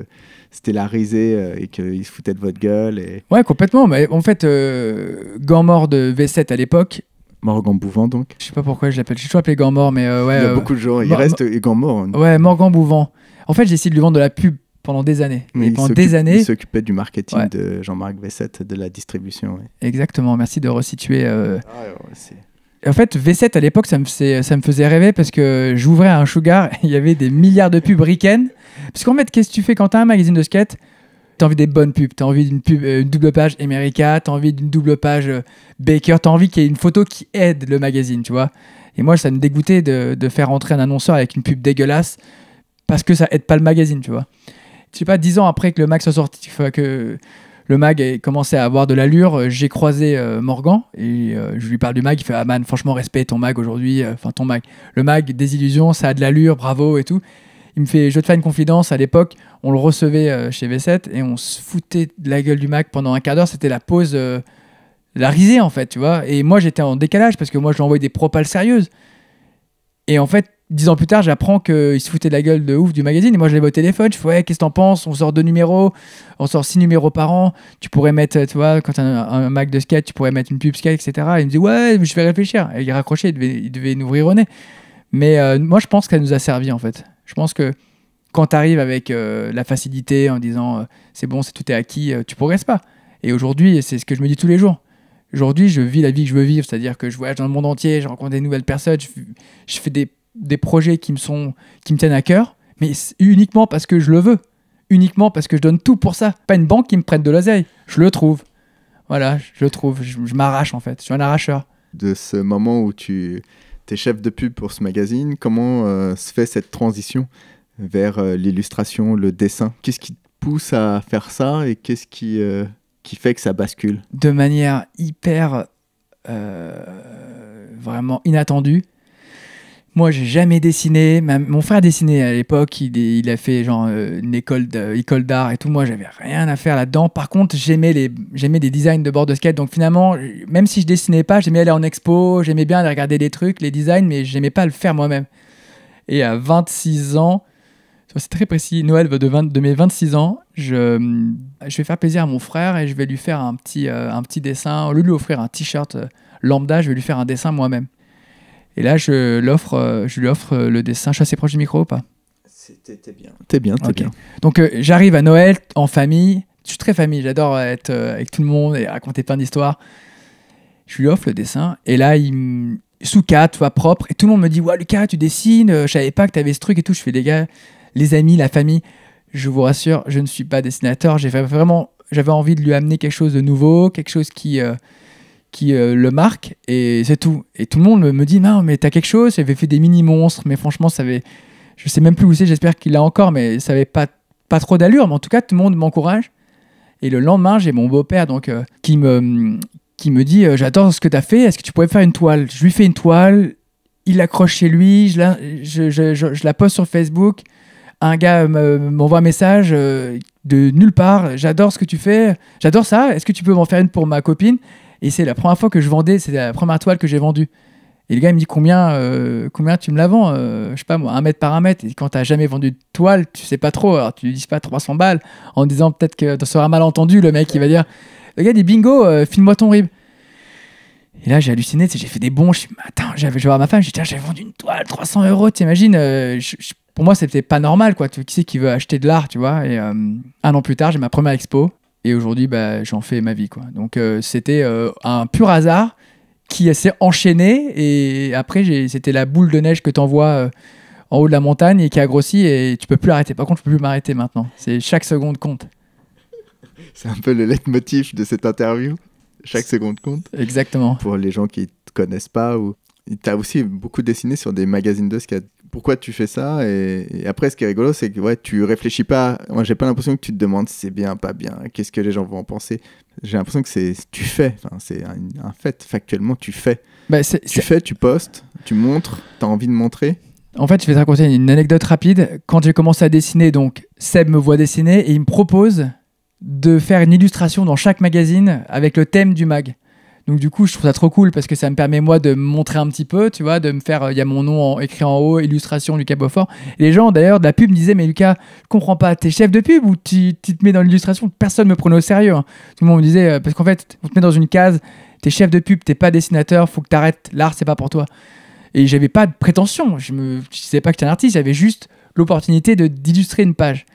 c'était la risée euh, et qu'il se foutait de votre gueule. Et... Ouais, complètement. Mais en fait, euh, mort de V7 à l'époque, Morgan Bouvant donc. Je sais pas pourquoi je l'appelle. Je suis toujours appelé Gambor, mais euh, ouais. Il y a euh, beaucoup de gens. Il reste reste Gambor. Hein. Ouais, Morgan Bouvant. En fait, j'ai essayé de lui vendre de la pub pendant des années. Mais pendant des années. Il s'occupait du marketing de Jean-Marc V7, de la distribution. Exactement. Merci de resituer. Ah, en fait, V7 à l'époque, ça, me faisait, rêver parce que j'ouvrais un Sugar, il y avait des milliards de pubs Riken. Parce qu'en fait, qu'est-ce que tu fais quand t'as un magazine de skate T'as envie des bonnes pubs, t'as envie d'une pub, euh, double page America, t'as envie d'une double page euh, Baker, t'as envie qu'il y ait une photo qui aide le magazine, tu vois. Et moi, ça me dégoûtait de, faire entrer un annonceur avec une pub dégueulasse parce que ça aide pas le magazine, tu vois. Je sais pas, dix ans après que le Max soit sorti, que le mag a commencé à avoir de l'allure. Euh, j'ai croisé euh, Morgan et euh, je lui parle du mag. Il fait Ah man, franchement, respect ton mag aujourd'hui. Enfin, ton mag. Le mag, désillusion, ça a de l'allure, bravo et tout. Il me fait Je te fais une confidence. À l'époque, on le recevait chez V7 et on se foutait de la gueule du mag pendant un quart d'heure. C'était la pause, la risée en fait, tu vois. Et moi, j'étais en décalage parce que moi, je lui envoyais des propales sérieuses. Et en fait, Dix ans plus tard, j'apprends qu'il se foutait de la gueule de ouf du magazine. Et moi, je vu au téléphone. Je fais Ouais, qu'est-ce que t'en penses On sort deux numéros, on sort six numéros par an. Tu pourrais mettre, tu vois, quand t'as un, un, Mac de skate, tu pourrais mettre une pub skate, etc. il me dit Ouais, je vais réfléchir. Et il est il devait, il devait nous ouvrir au nez. Mais euh, moi, je pense qu'elle nous a servi, en fait. Je pense que quand tu arrives avec euh, la facilité en disant euh, c'est bon, c'est tout est acquis, tu progresses pas. Et aujourd'hui, c'est ce que je me dis tous les jours. Aujourd'hui, je vis la vie que je veux vivre, c'est-à-dire que je voyage dans le monde entier, je rencontre des nouvelles personnes, je fais des des projets qui me, sont, qui me tiennent à cœur, mais uniquement parce que je le veux, uniquement parce que je donne tout pour ça. Pas une banque qui me prenne de l'oseille, je le trouve. Voilà, je le trouve, je, m'arrache en fait, je suis un arracheur. De ce moment où tu es chef de pub pour ce magazine, comment euh, se fait cette transition vers euh, l'illustration, le dessin Qu'est-ce qui te pousse à faire ça et qu'est-ce qui, euh, qui fait que ça bascule De manière hyper vraiment inattendue, moi, j'ai jamais dessiné. mon frère dessinait à l'époque. Il, il, a fait genre euh, une école d'art et tout. Moi, j'avais rien à faire là-dedans. Par contre, j'aimais les, j'aimais des designs de board de skate. Donc finalement, même si je dessinais pas, j'aimais aller en expo. J'aimais bien aller regarder des trucs, les designs, mais j'aimais pas le faire moi-même. Et à 26 ans, c'est très précis. Noël de, de mes 26 ans, je, je, vais faire plaisir à mon frère et je vais lui faire un petit, euh, un petit dessin. Au lieu de lui offrir un t-shirt euh, lambda, je vais lui faire un dessin moi-même. Et là, je, euh, je lui offre euh, le dessin. Je suis assez proche du micro ou pas T'es bien. T'es bien, t'es bien. Donc, euh, j'arrive à Noël en famille. Je suis très famille, j'adore être avec tout le monde et raconter plein d'histoires. Je lui offre le dessin. Et là, il sous quatre tu vois, propre. Et tout le monde me dit Waouh, Lucas, tu dessines, je savais pas que tu avais ce truc et tout. Je fais Les gars, les amis, la famille, je vous rassure, je ne suis pas dessinateur. J'ai vraiment, j'avais envie de lui amener quelque chose de nouveau, quelque chose qui, qui euh, le marque et c'est tout. Et tout le monde me, dit non mais t'as quelque chose, j'avais fait des mini monstres, mais franchement ça avait, je sais même plus où c'est, j'espère qu'il l'a encore, mais ça avait pas pas trop d'allure, mais en tout cas tout le monde m'encourage. Et le lendemain j'ai mon beau-père donc euh, qui me qui me dit euh, j'adore ce que t'as fait, est-ce que tu pourrais faire une toile Je lui fais une toile, il l'accroche chez lui, je la je, je, je, la poste sur Facebook. Un gars m'envoie un message de nulle part, j'adore ce que tu fais, j'adore ça, est-ce que tu peux m'en faire une pour ma copine et c'est la première fois que je vendais, c'est la première toile que j'ai vendue. Et le gars, il me dit combien, euh, combien tu me la vends euh, Je sais pas moi, un mètre par un mètre. Et quand tu n'as jamais vendu de toile, tu sais pas trop. Alors tu lui dis pas 300 balles en disant peut-être que tu seras mal entendu. Le mec, il va dire Le gars dit bingo, euh, filme-moi ton rib. Et là, j'ai halluciné. J'ai fait des bons. Je suis attends, je vais voir ma femme. J'ai dit J'ai vendu une toile, 300 euros. T'imagines euh, Pour moi, c'était pas normal. quoi. Tu, qui qui veut acheter de l'art, tu vois Et un an plus tard, j'ai ma première expo. Et aujourd'hui, bah, j'en fais ma vie. Quoi. Donc euh, c'était euh, un pur hasard qui s'est enchaîné. Et après, c'était la boule de neige que tu envoies euh, en haut de la montagne et qui a grossi. Et tu peux plus l'arrêter. Par contre, je peux plus m'arrêter maintenant. C'est Chaque seconde compte. C'est un peu le leitmotiv de cette interview. Chaque seconde compte. Exactement. Pour les gens qui ne te connaissent pas. Ou... Tu as aussi beaucoup dessiné sur des magazines de skate pourquoi tu fais ça et, après ce qui est rigolo c'est que ouais tu réfléchis pas moi j'ai pas l'impression que tu te demandes si c'est bien pas bien qu'est-ce que les gens vont en penser j'ai l'impression que c'est tu fais enfin, c'est un, fait factuellement tu fais bah, tu fais tu postes tu montres tu as envie de montrer en fait, je vais te raconter une anecdote rapide. Quand j'ai commencé à dessiner, donc Seb me voit dessiner et il me propose de faire une illustration dans chaque magazine avec le thème du mag. Donc du coup, je trouve ça trop cool parce que ça me permet moi de me montrer un petit peu, tu vois, de me faire, euh, il y a mon nom écrit en haut, illustration Lucas Beaufort. les gens d'ailleurs de la pub me disaient, mais Lucas, je comprends pas, t'es chef de pub ou tu, te mets dans l'illustration Personne me prenait au sérieux. Hein. Tout le monde me disait, euh, parce qu'en fait, on te met dans une case, t'es chef de pub, t'es pas dessinateur, faut que t'arrêtes, l'art c'est pas pour toi. Et j'avais pas de prétention, je ne savais pas que j'étais un artiste, j'avais juste l'opportunité d'illustrer une page.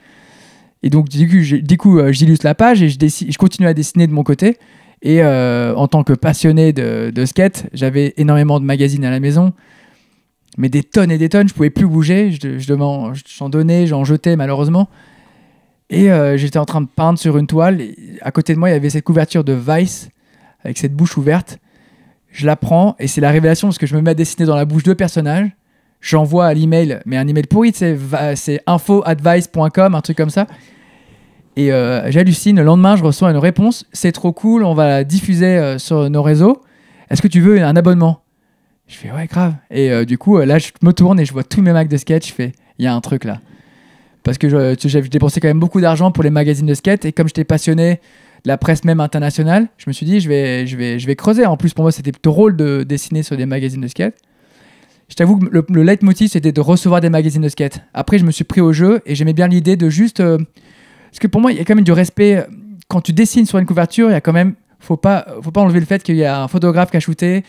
Et donc du coup, euh, j'illustre la page et je, je continue à dessiner de mon côté. Et euh, en tant que passionné de, skate, j'avais énormément de magazines à la maison, mais des tonnes et des tonnes, je pouvais plus bouger, je, j'en donnais, j'en jetais malheureusement. Et euh, j'étais en train de peindre sur une toile, à côté de moi il y avait cette couverture de Vice, avec cette bouche ouverte. Je la prends, et c'est la révélation, parce que je me mets à dessiner dans la bouche de personnages, j'envoie à l'email, mais un email pourri, c'est infoadvice.com, un truc comme ça. Et euh, j'hallucine. Le lendemain, je reçois une réponse. C'est trop cool. On va la diffuser euh, sur nos réseaux. Est-ce que tu veux un abonnement Je fais ouais, grave. Et euh, du coup, euh, là, je me tourne et je vois tous mes macs de skate. Je fais, il y a un truc là. Parce que j'ai dépensé quand même beaucoup d'argent pour les magazines de skate. Et comme j'étais passionné de la presse même internationale, je me suis dit, je vais, je vais, je vais creuser. En plus, pour moi, c'était drôle de dessiner sur des magazines de skate. Je t'avoue que le, le leitmotiv, c'était de recevoir des magazines de skate. Après, je me suis pris au jeu et j'aimais bien l'idée de juste parce que pour moi, il y a quand même du respect. Quand tu dessines sur une couverture, il y a quand même. Faut pas, faut pas enlever le fait qu'il y a un photographe qui a shooté,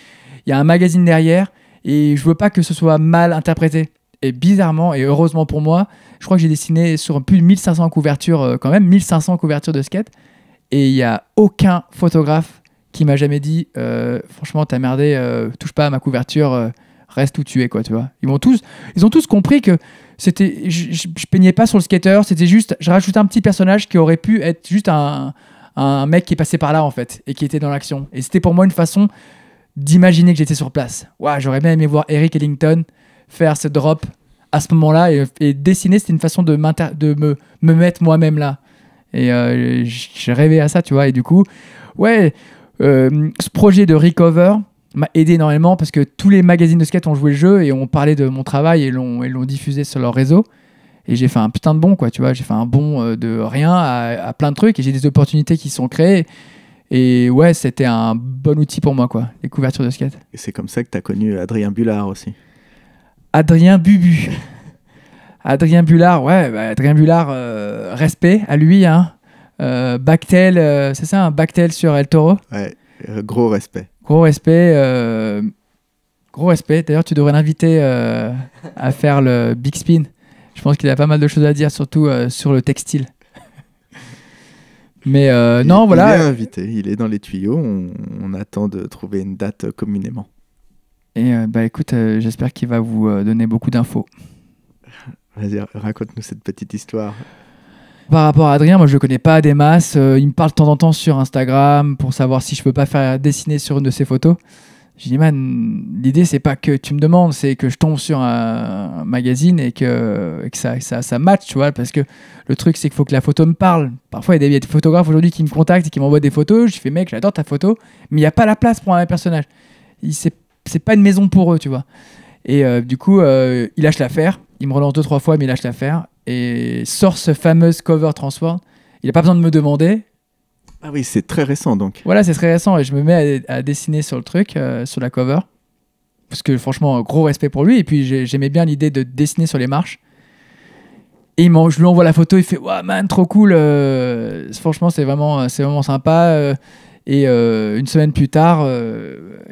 il y a un magazine derrière, et je veux pas que ce soit mal interprété. Et bizarrement, et heureusement pour moi, je crois que j'ai dessiné sur plus de 1500 couvertures, euh, quand même, 1500 couvertures de skate, et il n'y a aucun photographe qui m'a jamais dit franchement euh, franchement t'as merdé ne euh, touche pas à ma couverture reste où tu es quoi tu vois ils m'ont tous ils ont tous compris que c'était je, peignais pas sur le skater c'était juste je rajoutais un petit personnage qui aurait pu être juste un, un mec qui est passé par là en fait et qui était dans l'action et c'était pour moi une façon d'imaginer que j'étais sur place ouais j'aurais bien aimé voir Eric Ellington faire ce drop à ce moment là et, dessiner c'était une façon de, de me, me mettre moi-même là et euh, je j'ai rêvé à ça tu vois et du coup ouais euh, ce projet de recover m'a aidé énormément parce que tous les magazines de skate ont joué le jeu et ont parlé de mon travail et l'ont, et l'ont diffusé sur leur réseau. Et j'ai fait un putain de bon, quoi, tu vois. J'ai fait un bon euh, de rien à, plein de trucs et j'ai des opportunités qui sont créées. Et ouais, c'était un bon outil pour moi, quoi, les couvertures de skate. Et c'est comme ça que tu as connu Adrien Bullard aussi. Adrien Bubu. Adrien Bullard, ouais, bah, Adrien Bullard, euh, respect à lui, hein. Euh, Bactel, c'est ça, un hein, Bactel sur El Toro Ouais, gros respect. Gros respect. Euh, gros respect. D'ailleurs, tu devrais l'inviter euh, à faire le big spin. Je pense qu'il a pas mal de choses à dire, surtout euh, sur le textile. Mais non, voilà. Il est invité, il est dans les tuyaux. On, on attend de trouver une date communément. Et bah écoute, j'espère qu'il va vous donner beaucoup d'infos. Vas-y, raconte-nous cette petite histoire. Par rapport à Adrien, moi je le connais pas des masses. Euh, il me parle de temps en temps sur Instagram pour savoir si je peux pas faire dessiner sur une de ses photos. J'ai dit, man, l'idée, c'est pas que tu me demandes, c'est que je tombe sur un, magazine et que, ça, matche, match, tu vois. Parce que le truc, c'est qu'il faut que la photo me parle. Parfois, il y a des photographes aujourd'hui qui me contactent et qui m'envoient des photos. Je fais, mec, j'adore ta photo, mais il n'y a pas la place pour un personnage. C'est pas une maison pour eux, tu vois. Et euh, du coup, euh, il lâche l'affaire il me relance deux, trois fois, mais il lâche l'affaire. Et sort ce fameux cover Transform. Il n'a pas besoin de me demander. Ah oui, c'est très récent donc. Voilà, c'est très récent. Et je me mets à, dessiner sur le truc, euh, sur la cover. Parce que franchement, gros respect pour lui. Et puis j'aimais bien l'idée de dessiner sur les marches. Et il je lui envoie la photo, il fait Waouh, man, trop cool. Euh. franchement, c'est vraiment, vraiment sympa. Euh. Et une semaine plus tard,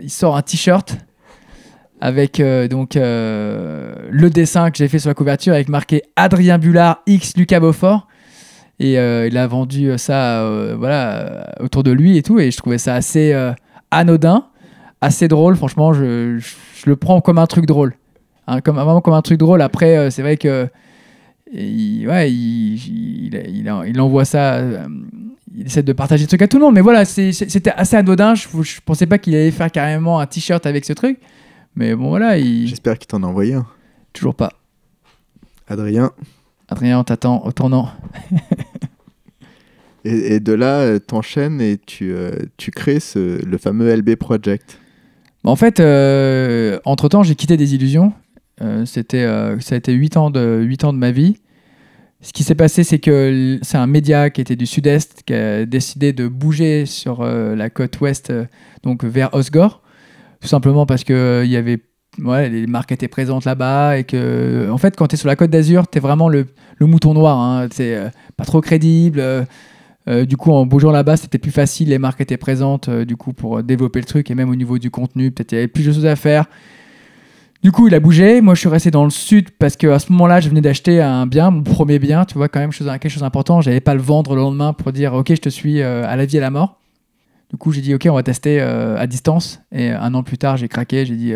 il sort un t-shirt avec euh, donc euh, le dessin que j'ai fait sur la couverture avec marqué Adrien Bullard X Lucas Beaufort et euh, il a vendu ça voilà autour de lui et tout et je trouvais ça assez anodin assez drôle franchement je, le prends comme un truc drôle hein, comme vraiment comme un truc drôle après c'est vrai que ouais, il, il, envoie ça il essaie de partager le truc à tout le monde mais voilà c'était assez anodin je, je pensais pas qu'il allait faire carrément un t-shirt avec ce truc mais bon, voilà. J'espère qu'il t'en a envoyé un. Toujours pas. Adrien. Adrien, on t'attend au tournant. et, de là, euh, t'enchaînes et tu, euh, crées le fameux LB Project. Bah, en fait, euh, entre-temps, j'ai quitté des illusions. c'était, ça a été 8 ans, de, ans de ma vie. Ce qui s'est passé, c'est que c'est un média qui était du sud-est qui a décidé de bouger sur la côte ouest, donc vers Osgore tout simplement parce que euh, il y avait les marques étaient présentes là-bas et que en fait quand tu es sur la Côte d'Azur, tu es vraiment le, mouton noir hein, c'est euh, pas trop crédible. Euh, du coup, en bougeant là-bas, c'était plus facile, les marques étaient présentes du coup pour développer le truc et même au niveau du contenu, peut-être il y avait plus de choses à faire. Du coup, il a bougé. Moi, je suis resté dans le sud parce qu'à ce moment-là, je venais d'acheter un bien, mon premier bien, tu vois, quand même quelque chose d'important. Je n'allais pas le vendre le lendemain pour dire, OK, je te suis à la vie et à la mort. Du coup, j'ai dit, OK, on va tester euh, à distance. Et euh, un an plus tard, j'ai craqué, j'ai dit, c'est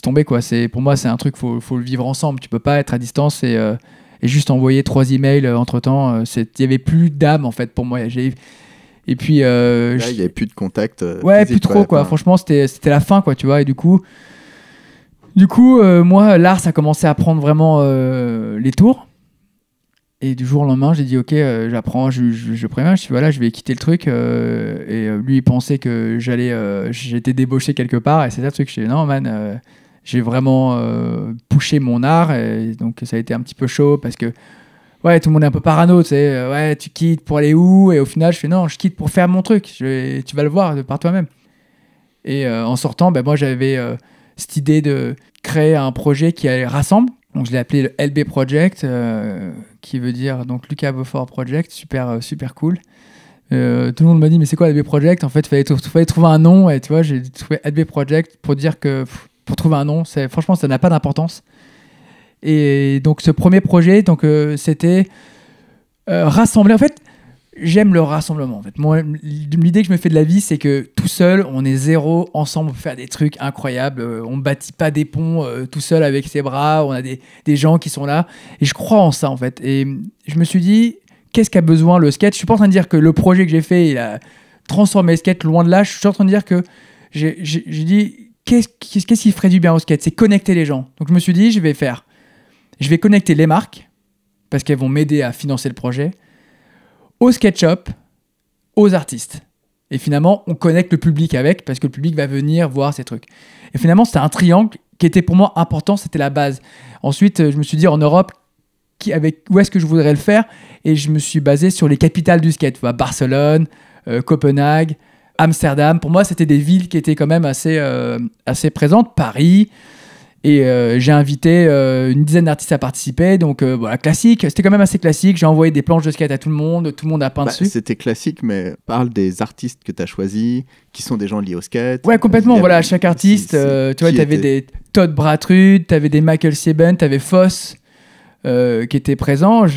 euh, tombé quoi. C'est, pour moi, c'est un truc, faut, faut le vivre ensemble. Tu peux pas être à distance et, juste envoyer trois emails entre temps. Il n'y avait plus d'âme en fait pour moi. J'ai, et puis. il n'y avait plus de contact. ouais, plus trop quoi. Franchement, c'était, la fin quoi, tu vois. Et du coup. Du coup, moi, l'art, ça a commencé à prendre vraiment les tours. Et du jour au lendemain, j'ai dit ok, euh, j'apprends, je, je, je, préviens, je suis voilà, je vais quitter le truc. Euh, et euh, lui, il pensait que j'allais, j'étais débauché quelque part. Et c'est ça le truc. Je dis non man, j'ai vraiment poussé mon art. Et donc ça a été un petit peu chaud parce que ouais, tout le monde est un peu parano, tu sais, ouais, tu quittes pour aller où Et au final, je fais non, je quitte pour faire mon truc. tu vas le voir par toi-même. Et en sortant, ben moi j'avais cette idée de créer un projet qui rassemble donc je l'ai appelé le LB Project, euh, qui veut dire donc Lucas Beaufort Project, super euh, super cool. Euh, tout le monde m'a dit mais c'est quoi LB Project En fait, il fallait trouver un nom et tu vois j'ai trouvé LB Project pour dire que pour trouver un nom, franchement ça n'a pas d'importance. Et donc ce premier projet donc c'était rassembler en fait j'aime le rassemblement. En fait. Moi, l'idée que je me fais de la vie, c'est que tout seul, on est zéro, ensemble, on peut faire des trucs incroyables. Euh, on ne bâtit pas des ponts euh, tout seul avec ses bras. On a des, des, gens qui sont là. Et je crois en ça, en fait. Et je me suis dit, qu'est-ce qu'a besoin le skate Je suis pas en train de dire que le projet que j'ai fait, il a transformé le skate loin de là. Je suis en train de dire que j'ai dit, qu'est-ce qui ce ferait du bien au skate C'est connecter les gens. Donc je me suis dit, je vais faire. Je vais connecter les marques parce qu'elles vont m'aider à financer le projet au SketchUp, aux artistes. Et finalement, on connecte le public avec parce que le public va venir voir ces trucs. Et finalement, c'était un triangle qui était pour moi important, c'était la base. Ensuite, euh, je me suis dit en Europe, qui, avec, où est-ce que je voudrais le faire Et je me suis basé sur les capitales du skate, Barcelone, euh, Copenhague, Amsterdam. Pour moi, c'était des villes qui étaient quand même assez, euh, assez présentes. Paris, et euh, j'ai invité euh, une dizaine d'artistes à participer, donc euh, voilà, classique. C'était quand même assez classique. J'ai envoyé des planches de skate à tout le monde, tout le monde a peint bah, dessus. C'était classique, mais parle des artistes que tu as choisis, qui sont des gens liés au skate. Ouais, complètement. Voilà, chaque artiste, tu vois, tu avais des Todd Bratrud, tu avais des Michael Sieben, tu avais Foss. qui était présent. qui,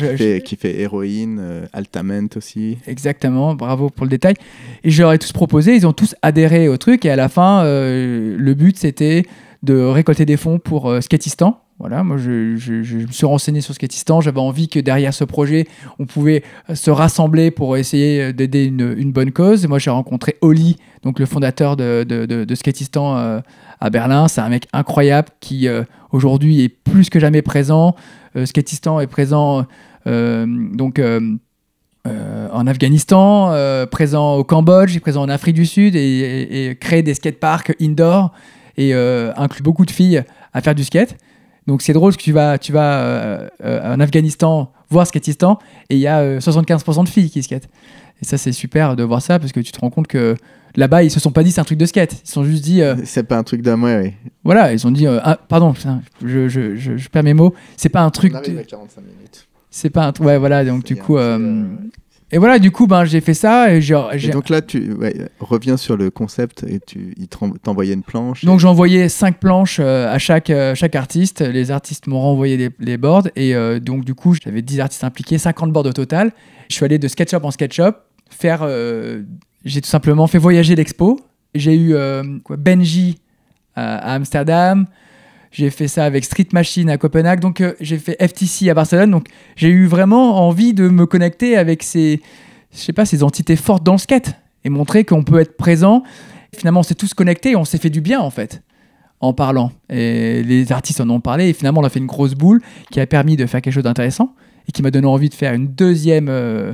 fait, Heroine, Altament héroïne, aussi. Exactement, bravo pour le détail. Et je leur ai tous proposé, ils ont tous adhéré au truc, et à la fin, le but c'était de récolter des fonds pour euh, Skatistan. Voilà, moi je, me suis renseigné sur Skatistan, j'avais envie que derrière ce projet, on pouvait euh, se rassembler pour essayer euh, d'aider une, bonne cause. Et moi j'ai rencontré Oli, donc le fondateur de, Skatistan à Berlin. C'est un mec incroyable qui aujourd'hui est plus que jamais présent. Skatistan est présent donc... en Afghanistan, présent au Cambodge, présent en Afrique du Sud et, et, et créer des skateparks indoor et euh, inclut beaucoup de filles à faire du skate. Donc c'est drôle que tu vas, tu vas euh, euh, en Afghanistan voir skatistan et il y a 75% de filles qui skatent. Et ça, c'est super de voir ça parce que tu te rends compte que là-bas, ils se sont pas dit c'est un truc de skate. Ils se sont juste dit. c'est pas un truc d'un oui. Voilà, ils ont dit. ah, pardon, je, je, je, perds mes mots. C'est pas un truc. C'est pas un truc. Ouais, voilà, donc du coup. Et voilà, du coup, ben, j'ai fait ça. Et, donc là, tu reviens sur le concept et tu t'envoyais une planche. Donc j'envoyais cinq planches euh, à chaque, euh, chaque artiste. Les artistes m'ont renvoyé les, boards. Et euh, donc, du coup, j'avais 10 artistes impliqués, 50 boards au total. Je suis allé de SketchUp en SketchUp faire. j'ai tout simplement fait voyager l'expo. J'ai eu Benji à Amsterdam j'ai fait ça avec Street Machine à Copenhague, donc euh, j'ai fait FTC à Barcelone. Donc j'ai eu vraiment envie de me connecter avec ces, je sais pas, ces entités fortes dans le skate et montrer qu'on peut être présent. Finalement, on s'est tous connectés et on s'est fait du bien en fait en parlant. Et les artistes en ont parlé et finalement on a fait une grosse boule qui a permis de faire quelque chose d'intéressant et qui m'a donné envie de faire une deuxième euh,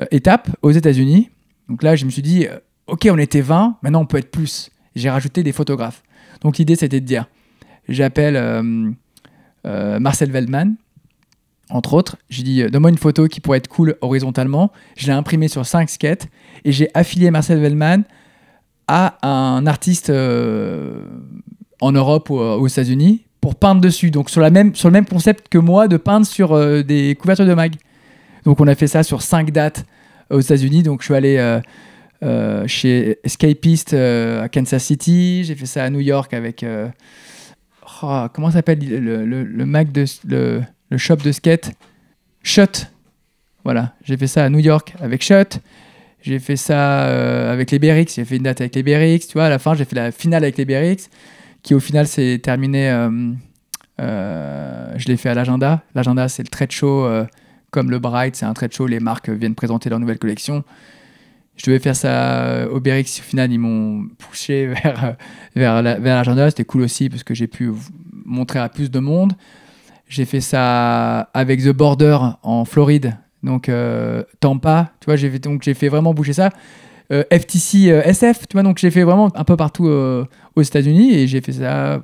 euh, étape aux États-Unis. Donc là, je me suis dit, ok, on était 20, maintenant on peut être plus. J'ai rajouté des photographes. Donc l'idée, c'était de dire, J'appelle euh, euh, Marcel Veldman, entre autres. J'ai dit, euh, donne-moi une photo qui pourrait être cool horizontalement. Je l'ai imprimée sur 5 skates et j'ai affilié Marcel Veldman à un artiste en Europe ou aux États-Unis pour peindre dessus. Donc sur, la même, sur le même concept que moi de peindre sur des couvertures de mag. Donc on a fait ça sur 5 dates aux États-Unis. Donc je suis allé chez Escapist à Kansas City. J'ai fait ça à New York avec Oh, comment s'appelle le, le, de le, shop de skate Shut. Voilà, j'ai fait ça à New York avec Shut. J'ai fait ça euh, avec les Berix. J'ai fait une date avec les Berix. Tu vois, à la fin, j'ai fait la finale avec les Berix, qui au final s'est terminée. Euh, euh, je l'ai fait à l'agenda. L'agenda, c'est le trade show. comme le Bright, c'est un trade show. Les marques viennent présenter leur nouvelle collection je devais faire ça euh, au Bérix. Au final, ils m'ont poussé vers, euh, vers l'agenda. La, C'était cool aussi parce que j'ai pu montrer à plus de monde. J'ai fait ça avec The Border en Floride. Donc, euh, Tampa, tu vois, j'ai fait, donc j'ai fait vraiment bouger ça. FTC SF, tu vois, donc j'ai fait vraiment un peu partout aux États-Unis et j'ai fait ça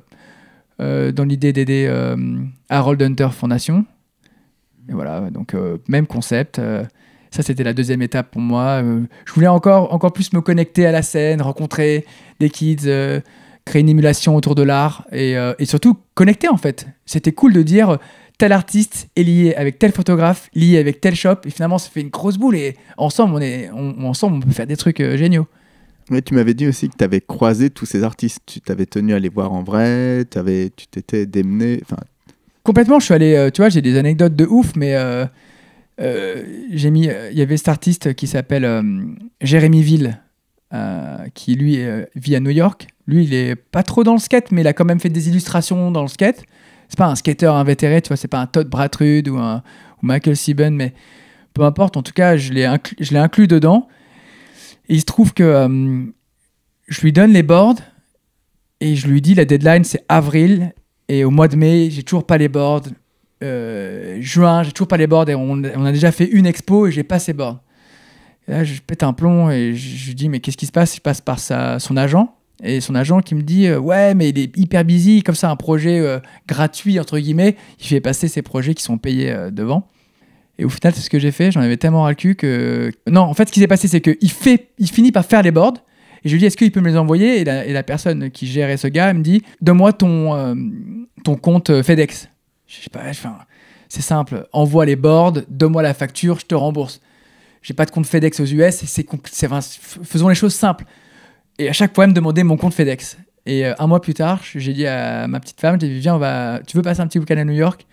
dans l'idée d'aider Harold Hunter Foundation. voilà, donc même concept. Ça, c'était la deuxième étape pour moi. Euh, je voulais encore, encore plus me connecter à la scène, rencontrer des kids, euh, créer une émulation autour de l'art euh, et, surtout connecter en fait. C'était cool de dire tel artiste est lié avec tel photographe, lié avec tel shop et finalement ça fait une grosse boule et ensemble on, est, ensemble, peut faire des trucs géniaux. Mais tu m'avais dit aussi que tu avais croisé tous ces artistes, tu t'avais tenu à les voir en vrai, tu t'étais démené. Complètement, je suis allé, tu vois, j'ai des anecdotes de ouf, mais euh, j'ai mis, euh, il y avait cet artiste qui s'appelle euh, Jérémy Ville, qui lui vit à New York. Lui, il est pas trop dans le skate, mais il a quand même fait des illustrations dans le skate. C'est pas un skater invétéré, tu vois, c'est pas un Todd Bratrud ou un Michael Sieben, mais peu importe. En tout cas, je l'ai inclus dedans. il se trouve que je lui donne les boards et je lui dis la deadline c'est avril et au mois de mai j'ai toujours pas les boards. Euh, juin, j'ai toujours pas les boards et on, a déjà fait une expo et j'ai pas ces boards. là, je pète un plomb et je, dis mais qu'est-ce qui se passe Je passe par son agent et son agent qui me dit euh, ouais mais il est hyper busy comme ça un projet euh, gratuit entre guillemets, il fait passer ses projets qui sont payés devant. Et au final, c'est ce que j'ai fait. J'en avais tellement ras le cul que non. En fait, ce qui s'est passé, c'est qu'il fait, il finit par faire les boards. Et je lui dis est-ce qu'il peut me les envoyer et la, personne qui gérait ce gars me dit donne-moi ton ton compte FedEx. Je sais pas, enfin, c'est simple. Envoie les boards, donne-moi la facture, je te rembourse. J'ai pas de compte FedEx aux US, c'est faisons les choses simples. Et à chaque fois, elle me demandait mon compte FedEx. Et euh, un mois plus tard, j'ai dit à ma petite femme, j'ai dit, viens, on va, tu veux passer un petit week-end à New York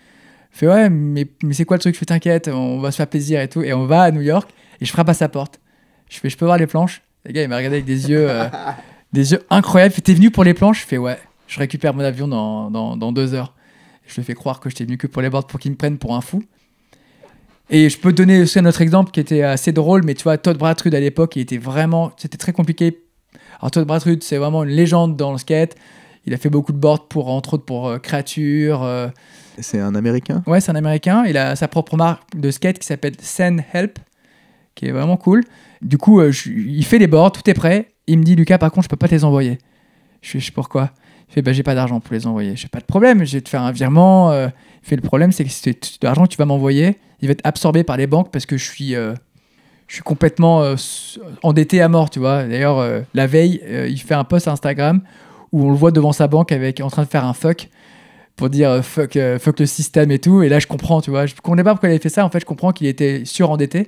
Je fais, ouais, mais, mais c'est quoi le truc Je t'inquiète, on va se faire plaisir et tout. Et on va à New York et je frappe à sa porte. Je fais, je peux voir les planches Les gars, il m'a regardé avec des yeux, euh, des yeux incroyables. T'es venu pour les planches Je fais, ouais, je récupère mon avion dans, dans, dans deux heures. Je fais croire que je t'ai venu que pour les boards pour qu'ils me prennent pour un fou. Et je peux donner aussi un autre exemple qui était assez drôle, mais tu vois, Todd Bratrud à l'époque, il était vraiment. C'était très compliqué. Alors, Todd Bratrud, c'est vraiment une légende dans le skate. Il a fait beaucoup de boards pour, entre autres, pour euh, créatures euh. C'est un américain Ouais, c'est un américain. Il a sa propre marque de skate qui s'appelle Sen Help, qui est vraiment cool. Du coup, euh, il fait les boards, tout est prêt. Il me dit, Lucas, par contre, je peux pas te les envoyer. Je suis pourquoi fait bah, j'ai pas d'argent pour les envoyer. J'ai pas de problème, je vais te faire un virement. Euh. fait, le problème, c'est que de l'argent que tu vas m'envoyer, il va être absorbé par les banques parce que je suis, euh, je suis complètement euh, endetté à mort, tu vois. D'ailleurs, la veille, il fait un post Instagram où on le voit devant sa banque avec, en train de faire un fuck pour dire fuck, fuck le système et tout. Et là, je comprends, tu vois. Je comprenais pas pourquoi il avait fait ça. En fait, je comprends qu'il était surendetté.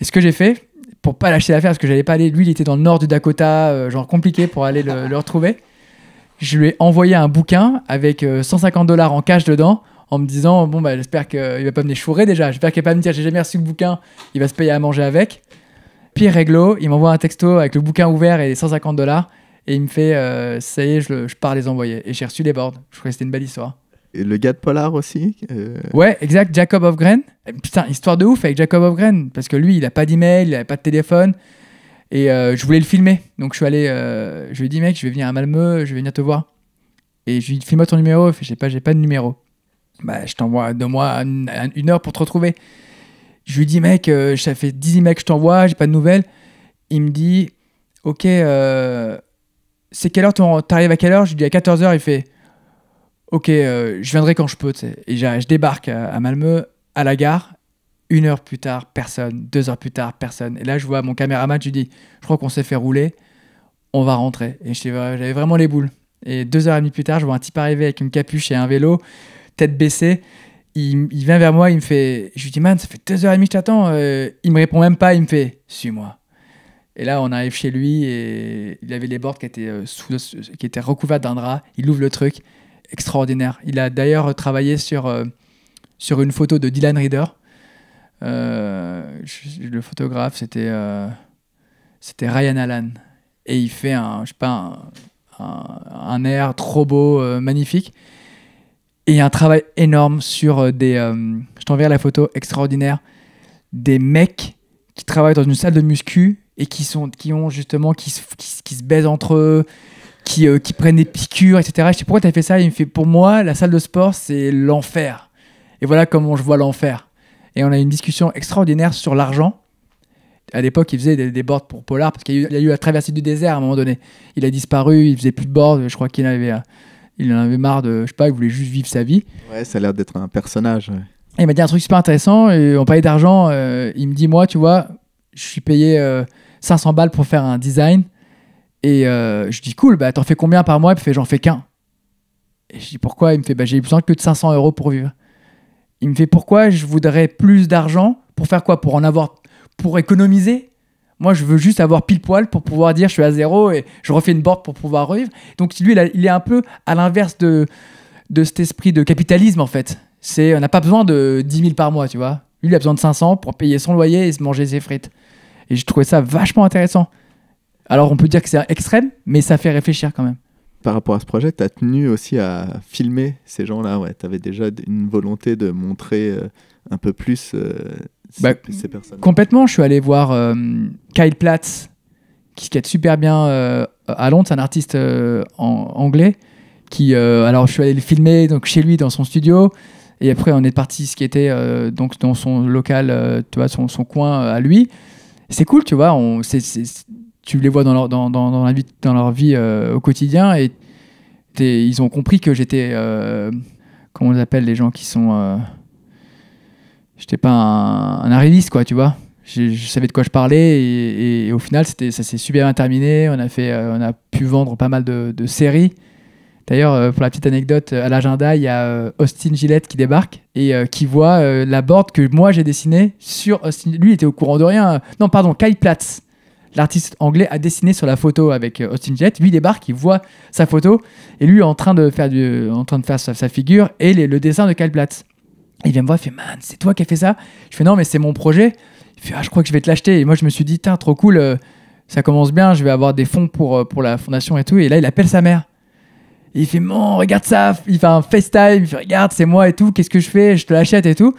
Et ce que j'ai fait, pour pas lâcher l'affaire, parce que j'allais pas aller, lui, il était dans le nord du Dakota, genre compliqué pour aller le retrouver je lui ai envoyé un bouquin avec 150 euh, dollars en cash dedans en me disant bon bah j'espère qu'il va pas me chourer déjà j'espère qu'il va pas me dire j'ai jamais reçu le bouquin il va se payer à manger avec puis réglo il m'envoie un texto avec le bouquin ouvert et les 150 dollars et il me fait euh, ça y est je, pars les envoyer et j'ai reçu les boards je crois que c'était une belle histoire et le gars de Polar aussi euh, Ouais, exact, Jacob Ofgren. Putain, histoire de ouf avec Jacob Ofgren. Parce que lui, il n'a pas d'email, il a pas de téléphone. Et euh, je voulais le filmer. Donc je suis allé, euh, je lui ai dit, mec, je vais venir à Malmö, je vais venir te voir. Et je lui ai dit, filme-moi ton numéro. Il fait, j'ai pas, j'ai pas de numéro. Bah, je t'envoie, donne-moi une, heure pour te retrouver. Je lui dis, mec, euh, ça fait 10 mecs que je t'envoie, j'ai pas de nouvelles. Il me dit, ok, c'est quelle heure t'arrives à quelle heure Je lui dis, à 14h. Il fait, ok, je viendrai quand je peux. Et je débarque à, à à la gare. Une heure plus tard, personne. Deux heures plus tard, personne. Et là, je vois mon caméraman, je dis, je crois qu'on s'est fait rouler, on va rentrer. Et j'avais vraiment les boules. Et deux heures et demie plus tard, je vois un type arriver avec une capuche et un vélo, tête baissée. Il, vient vers moi, il me fait, je lui dis, man, ça fait deux heures et demie que t'attends. Euh, il me répond même pas, il me fait, suis-moi. Et là, on arrive chez lui et il avait les bords qui étaient, euh, sous, qui d'un drap. Il ouvre le truc, extraordinaire. Il a d'ailleurs travaillé sur, euh, sur une photo de Dylan Reader euh, le photographe, c'était euh, c'était Ryan Allen Et il fait un, je sais pas, un, un, air trop beau, euh, magnifique. Et un travail énorme sur des. je t'enverrai la photo extraordinaire des mecs qui travaillent dans une salle de muscu et qui, sont, qui ont justement. qui, se, qui, se baisent entre eux, qui, qui prennent des piqûres, etc. Je sais pourquoi tu as fait ça. il me fait pour moi, la salle de sport, c'est l'enfer. Et voilà comment je vois l'enfer. Et on a eu une discussion extraordinaire sur l'argent. À l'époque, il faisait des, des boards pour Polar parce qu'il y a, eu la traversée du désert à un moment donné. Il a disparu, il faisait plus de boards. Je crois qu'il avait, euh, il en avait marre de, je sais pas, il voulait juste vivre sa vie. Ouais, ça a l'air d'être un personnage. il m'a dit un truc super intéressant. on parlait d'argent. Euh, il me dit, moi, tu vois, je suis payé 500 euh, balles pour faire un design. Et je dis, cool, bah, t'en fais combien par mois Il me fait, j'en fais qu'un. Et je dis, pourquoi Il me fait, bah, j'ai besoin que de 500 euros pour vivre. Il me fait pourquoi je voudrais plus d'argent pour faire quoi Pour en avoir, pour économiser Moi, je veux juste avoir pile poil pour pouvoir dire je suis à zéro et je refais une borne pour pouvoir revivre. Donc lui, il est un peu à l'inverse de, de cet esprit de capitalisme en fait. C'est on n'a pas besoin de 10 000 par mois, tu vois. Lui, il a besoin de 500 pour payer son loyer et se manger ses frites. Et j'ai trouvé ça vachement intéressant. Alors on peut dire que c'est extrême, mais ça fait réfléchir quand même par rapport à ce projet, tu as tenu aussi à filmer ces gens-là. Ouais. Tu avais déjà une volonté de montrer euh, un peu plus euh, ces, bah, personnes. Complètement. Je suis allé voir euh, Kyle Platz, qui skate super bien à Londres. un artiste anglais. Qui, alors, je suis allé le filmer donc, chez lui dans son studio. Et après, on est parti ce skater donc, dans son local, tu vois, son, coin à lui. C'est cool, tu vois. On, c'est tu les vois dans leur, dans, dans, dans la vie, dans leur vie euh, au quotidien et ils ont compris que j'étais. Euh, comment on les appelle les gens qui sont. Euh, j'étais pas un, un, arriviste, quoi, tu vois. Je, savais de quoi je parlais et, au final, ça s'est super bien terminé. On a, fait, on a pu vendre pas mal de, de séries. D'ailleurs, pour la petite anecdote, à l'agenda, il y a Austin Gillette qui débarque et qui voit la board que moi j'ai dessinée sur Austin. Lui, il était au courant de rien. Non, pardon, Kyle Platz l'artiste anglais a dessiné sur la photo avec euh, Austin Jet. Lui débarque, il voit sa photo et lui en train de faire, euh, en train de faire sa, figure et le dessin de Kyle Il vient me voir, il fait Man, c'est toi qui as fait ça Je fais Non, mais c'est mon projet. Il fait Ah, je crois que je vais te l'acheter. Et moi, je me suis dit trop cool, euh, ça commence bien, je vais avoir des fonds pour, pour la fondation et tout. Et là, il appelle sa mère. il fait Mon, regarde ça. Il fait un FaceTime, il fait Regarde, c'est moi et tout, qu'est-ce que je fais Je te l'achète et tout.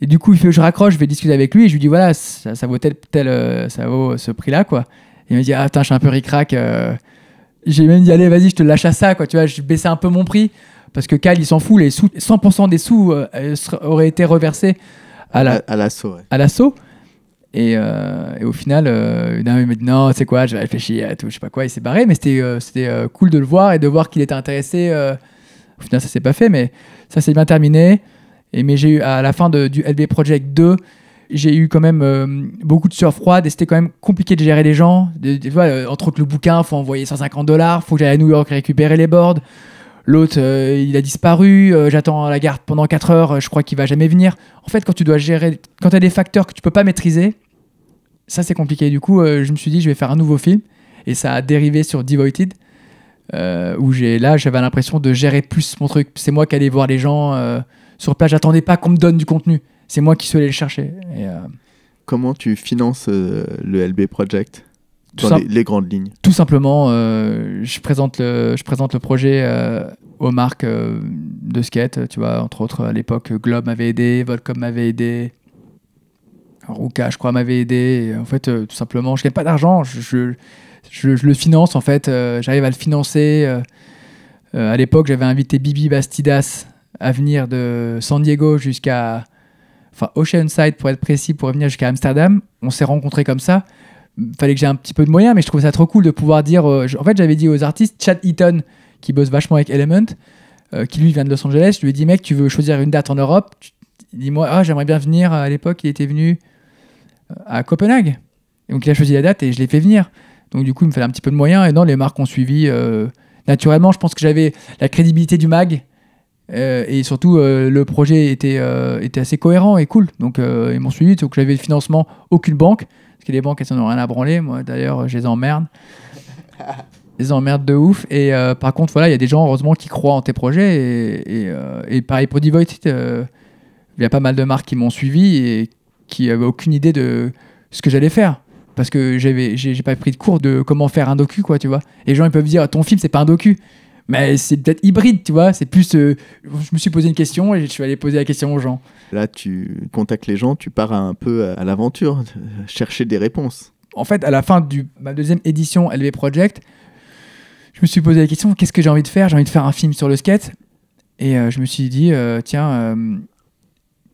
Et du coup, il fait, je raccroche, je vais discuter avec lui et je lui dis, voilà, ça, vaut tel, euh, ça vaut ce prix-là, quoi. il me dit, attends ah, je suis un peu ricrac. Euh. J'ai même dit, allez, vas-y, je te lâche à ça, quoi. Tu vois, je baissais un peu mon prix parce que Cal, il s'en fout, les 100% des sous euh, auraient été reversés à l'assaut. à l'assaut. Et, au final, il m'a dit, non, c'est quoi, je vais réfléchir à tout, je sais pas quoi. Il s'est barré, mais c'était cool de le voir et de voir qu'il était intéressé. au final, ça s'est pas fait, mais ça s'est bien terminé mais j'ai eu à la fin de, du LB Project 2, j'ai eu quand même euh, beaucoup de sueur froide et c'était quand même compliqué de gérer les gens. Euh, entre le bouquin, faut envoyer 150 dollars, faut que j'aille à New York récupérer les boards. L'autre, euh, il a disparu, j'attends à la garde pendant 4 heures, je crois qu'il va jamais venir. En fait, quand tu dois gérer, quand tu as des facteurs que tu peux pas maîtriser, ça c'est compliqué. Du coup, je me suis dit, je vais faire un nouveau film et ça a dérivé sur Devoted. où j'ai là, j'avais l'impression de gérer plus mon truc. C'est moi qui allais voir les gens, sur place. J'attendais pas qu'on me donne du contenu. C'est moi qui suis allé le chercher. Euh, Comment tu finances euh, le LB Project dans les, grandes lignes Tout simplement, euh, je, présente le, je présente le projet aux marques de skate. Tu vois, entre autres, à l'époque, Globe m'avait aidé, Volcom m'avait aidé, Ruka, je crois, m'avait aidé. en fait, tout simplement, je gagne pas d'argent. je, le finance, en fait. J'arrive à le financer. à l'époque, j'avais invité Bibi Bastidas à venir de San Diego jusqu'à enfin Oceanside pour être précis, pour venir jusqu'à Amsterdam. On s'est rencontrés comme ça. Fallait que j'ai un petit peu de moyens, mais je trouvais ça trop cool de pouvoir dire. Euh, en fait, j'avais dit aux artistes, Chad Eaton, qui bosse vachement avec Element, euh, qui lui vient de Los Angeles, je lui ai dit, mec, tu veux choisir une date en Europe Dis-moi, ah, j'aimerais bien venir. À l'époque, il était venu euh, à Copenhague. donc, il a choisi la date et je l'ai fait venir. Donc, du coup, il me fallait un petit peu de moyens. Et non, les marques ont suivi naturellement. Je pense que j'avais la crédibilité du mag euh, et surtout, euh, le projet était, euh, était assez cohérent et cool. Donc, ils m'ont suivi. Donc, j'avais le financement, aucune banque. Parce que les banques, elles n'en ont rien à branler. Moi, d'ailleurs, je les emmerde. Je les emmerde de ouf. Et par contre, voilà, il y a des gens, heureusement, qui croient en tes projets. Et, et, et pareil pour Devoit, il y a pas mal de marques qui m'ont suivi et qui n'avaient aucune idée de ce que j'allais faire. Parce que j'avais, j'ai, pas pris de cours de comment faire un docu, quoi, tu vois. Et les gens, ils peuvent dire, ton film, c'est pas un docu mais c'est peut-être hybride, tu vois. C'est plus. Euh, je me suis posé une question et je suis allé poser la question aux gens. Là, tu contactes les gens, tu pars un peu à l'aventure, chercher des réponses. En fait, à la fin de ma deuxième édition LV Project, je me suis posé la question qu'est-ce que j'ai envie de faire J'ai envie de faire un film sur le skate. Et euh, je me suis dit euh, tiens,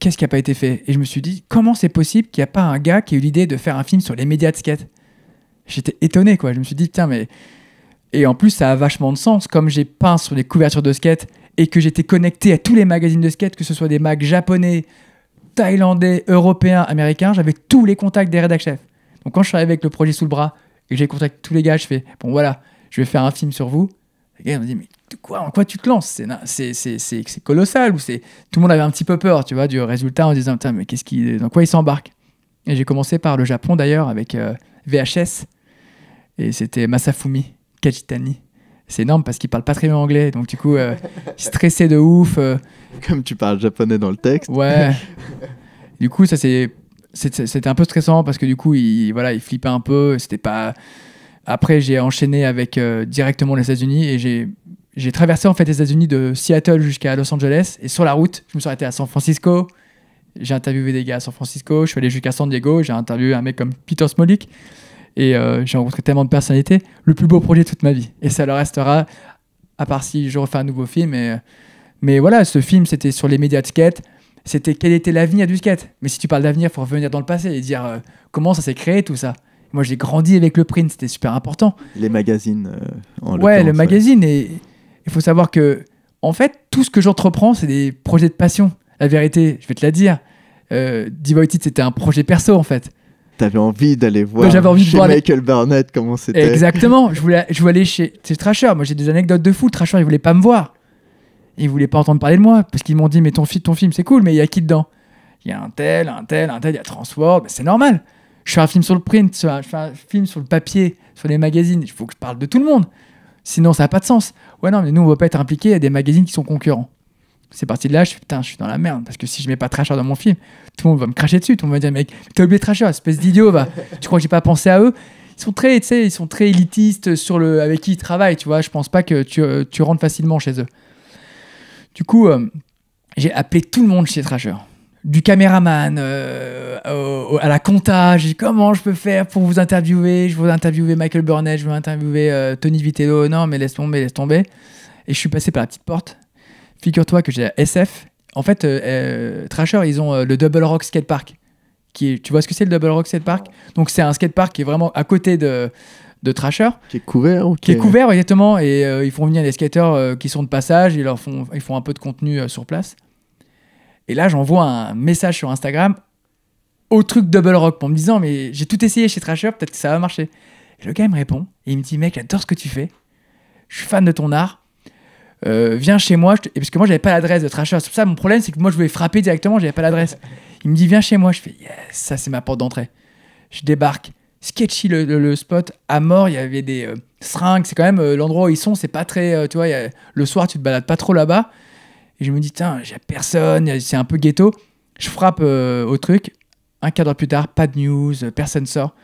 qu'est-ce qui n'a pas été fait Et je me suis dit comment c'est possible qu'il n'y a pas un gars qui ait eu l'idée de faire un film sur les médias de skate J'étais étonné, quoi. Je me suis dit tiens, mais et en plus, ça a vachement de sens. Comme j'ai peint sur des couvertures de skate et que j'étais connecté à tous les magazines de skate, que ce soit des mags japonais, thaïlandais, européens, américains, j'avais tous les contacts des rédac chefs. Donc quand je suis arrivé avec le projet sous le bras et que j'ai contacté tous les gars, je fais bon voilà, je vais faire un film sur vous. Les gars m'ont dit mais quoi, en quoi tu te lances C'est colossal ou c'est tout le monde avait un petit peu peur, tu vois, du résultat en se disant mais qu'est-ce qui dans quoi ils s'embarquent Et j'ai commencé par le Japon d'ailleurs avec euh, VHS et c'était Masafumi c'est énorme parce qu'il parle pas très bien anglais, donc du coup, euh, stressé de ouf. Euh. Comme tu parles japonais dans le texte. ouais. Du coup, ça c'est c'était un peu stressant parce que du coup, il voilà, il flippait un peu. C'était pas. Après, j'ai enchaîné avec euh, directement les États-Unis et j'ai j'ai traversé en fait les États-Unis de Seattle jusqu'à Los Angeles et sur la route, je me suis arrêté à San Francisco. J'ai interviewé des gars à San Francisco. Je suis allé jusqu'à San Diego. J'ai interviewé un mec comme Peter Smolik. Et euh, j'ai rencontré tellement de personnalités. Le plus beau projet de toute ma vie. Et ça le restera, à part si je refais un nouveau film. Euh, mais voilà, ce film, c'était sur les médias de skate. C'était quel était l'avenir du skate. Mais si tu parles d'avenir, il faut revenir dans le passé et dire euh, comment ça s'est créé tout ça. Moi, j'ai grandi avec le print, c'était super important. Les magazines. ouais, le magazine. Et il faut savoir que, en fait, tout ce que j'entreprends, c'est des projets de passion. La vérité, je vais te la dire. Euh, Tit, c'était un projet perso, en fait. T'avais envie d'aller voir, chez Michael Barnett comment c'était. Exactement. Je voulais, je voulais aller chez, Trasher. Moi, j'ai des anecdotes de fou. Trasher, il voulait pas me voir. Il voulait pas entendre parler de moi parce qu'ils m'ont dit Mais ton, ton film, c'est cool, mais il y a qui dedans Il y a un tel, un tel, un tel, il y a Transform, c'est normal. Je fais un film sur le print, je fais un film sur le papier, sur les magazines. Il faut que je parle de tout le monde. Sinon, ça n'a pas de sens. Ouais, non, mais nous, on ne va pas être impliqués à des magazines qui sont concurrents. C'est parti de là, je suis putain, je suis dans la merde parce que si je mets pas Trasher dans mon film, tout le monde va me cracher dessus, tout le monde va dire mec, t'as oublié Trasher, espèce d'idiot, va. tu crois que j'ai pas pensé à eux Ils sont très, tu sais, ils sont très élitistes sur le avec qui ils travaillent, tu vois. Je pense pas que tu, euh, tu rentres facilement chez eux. Du coup, euh, j'ai appelé tout le monde chez Trasher du caméraman euh, à la compta. J'ai dit comment je peux faire pour vous interviewer. Je veux interviewer Michael Burnett, je veux interviewer Tony Vitello. Non, mais laisse tomber, laisse tomber. Et je suis passé par la petite porte. Figure-toi que j'ai SF. En fait, euh, euh, Trasher, ils ont euh, le Double Rock Skate Park. Qui tu vois ce que c'est le Double Rock Skate Park Donc, c'est un skate park qui est vraiment à côté de, de Trasher. Qui est couvert OK. Qui est couvert, exactement. Et ils font venir des skateurs qui sont de passage, ils, leur font, ils font un peu de contenu sur place. Et là, j'envoie un message sur Instagram au truc Double Rock pour me disant Mais j'ai tout essayé chez Trasher, peut-être que ça va marcher. le gars, il me répond et il me dit Mec, j'adore ce que tu fais. Je suis fan de ton art. Euh, viens chez moi, et parce que moi j'avais pas l'adresse de Trasher. C'est ça mon problème, c'est que moi je voulais frapper directement, j'avais pas l'adresse. Il me dit viens chez moi, je fais yes, ça c'est ma porte d'entrée. Je débarque, sketchy le, spot, à mort, il y avait des euh, c'est quand même euh, l'endroit où ils sont, c'est pas très, euh, tu vois, le soir tu te balades pas trop là-bas. Et je me dis, tiens, j'ai personne, c'est un peu ghetto. Je frappe au truc, un quart d'heure plus tard, pas de news, personne sort.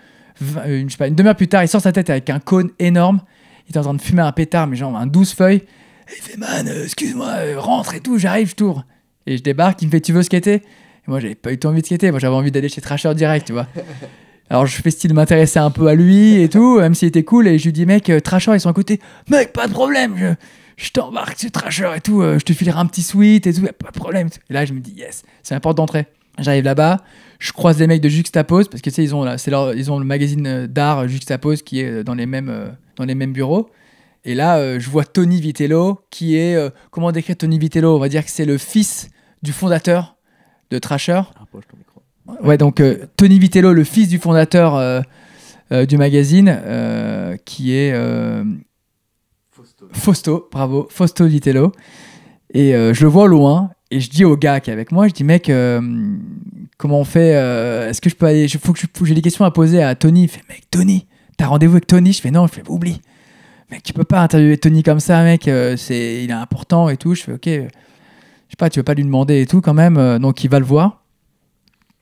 une, une demi-heure plus tard, il sort sa tête avec un cône énorme. Il est en train de fumer un pétard, mais genre un 12 feuilles il fait man, euh, excuse-moi, euh, rentre et tout, j'arrive, je tourne. Et je débarque, il me fait tu veux skater moi j'avais pas eu tout envie de skater, moi j'avais envie d'aller chez Trasher direct, tu vois. Alors je fais style m'intéresser un peu à lui et tout, même s'il était cool, et je lui dis mec, euh, Trasher ils sont à côté, mec pas de problème, je, t'embarque chez Trasher et tout, je te filerai un petit suite et tout, pas de problème. Et là je me dis yes, c'est la porte d'entrée. J'arrive là-bas, je croise les mecs de Juxtapose parce que tu sais ils ont là, c'est leur, ils ont le magazine d'art Juxtapose qui est dans les mêmes dans les mêmes bureaux. Et là, euh, je vois Tony Vitello, qui est. Euh, comment décrire Tony Vitello On va dire que c'est le fils du fondateur de Trasher. Ouais, donc euh, Tony Vitello, le fils du fondateur du magazine, qui est. Fausto. Fausto, bravo, Fausto Vitello. Et je le vois au loin, et je dis au gars qui est avec moi, je dis mec, comment on fait Est-ce que je peux aller Faut j'ai des questions à poser à Tony. Il fait mec, Tony, t'as rendez-vous avec Tony Je fais non, je fais oublie mec, tu peux pas interviewer Tony comme ça, mec, euh, c'est, il est important et tout. Je fais, ok, euh, je sais pas, tu veux pas lui demander et tout quand même. Euh, donc il va le voir.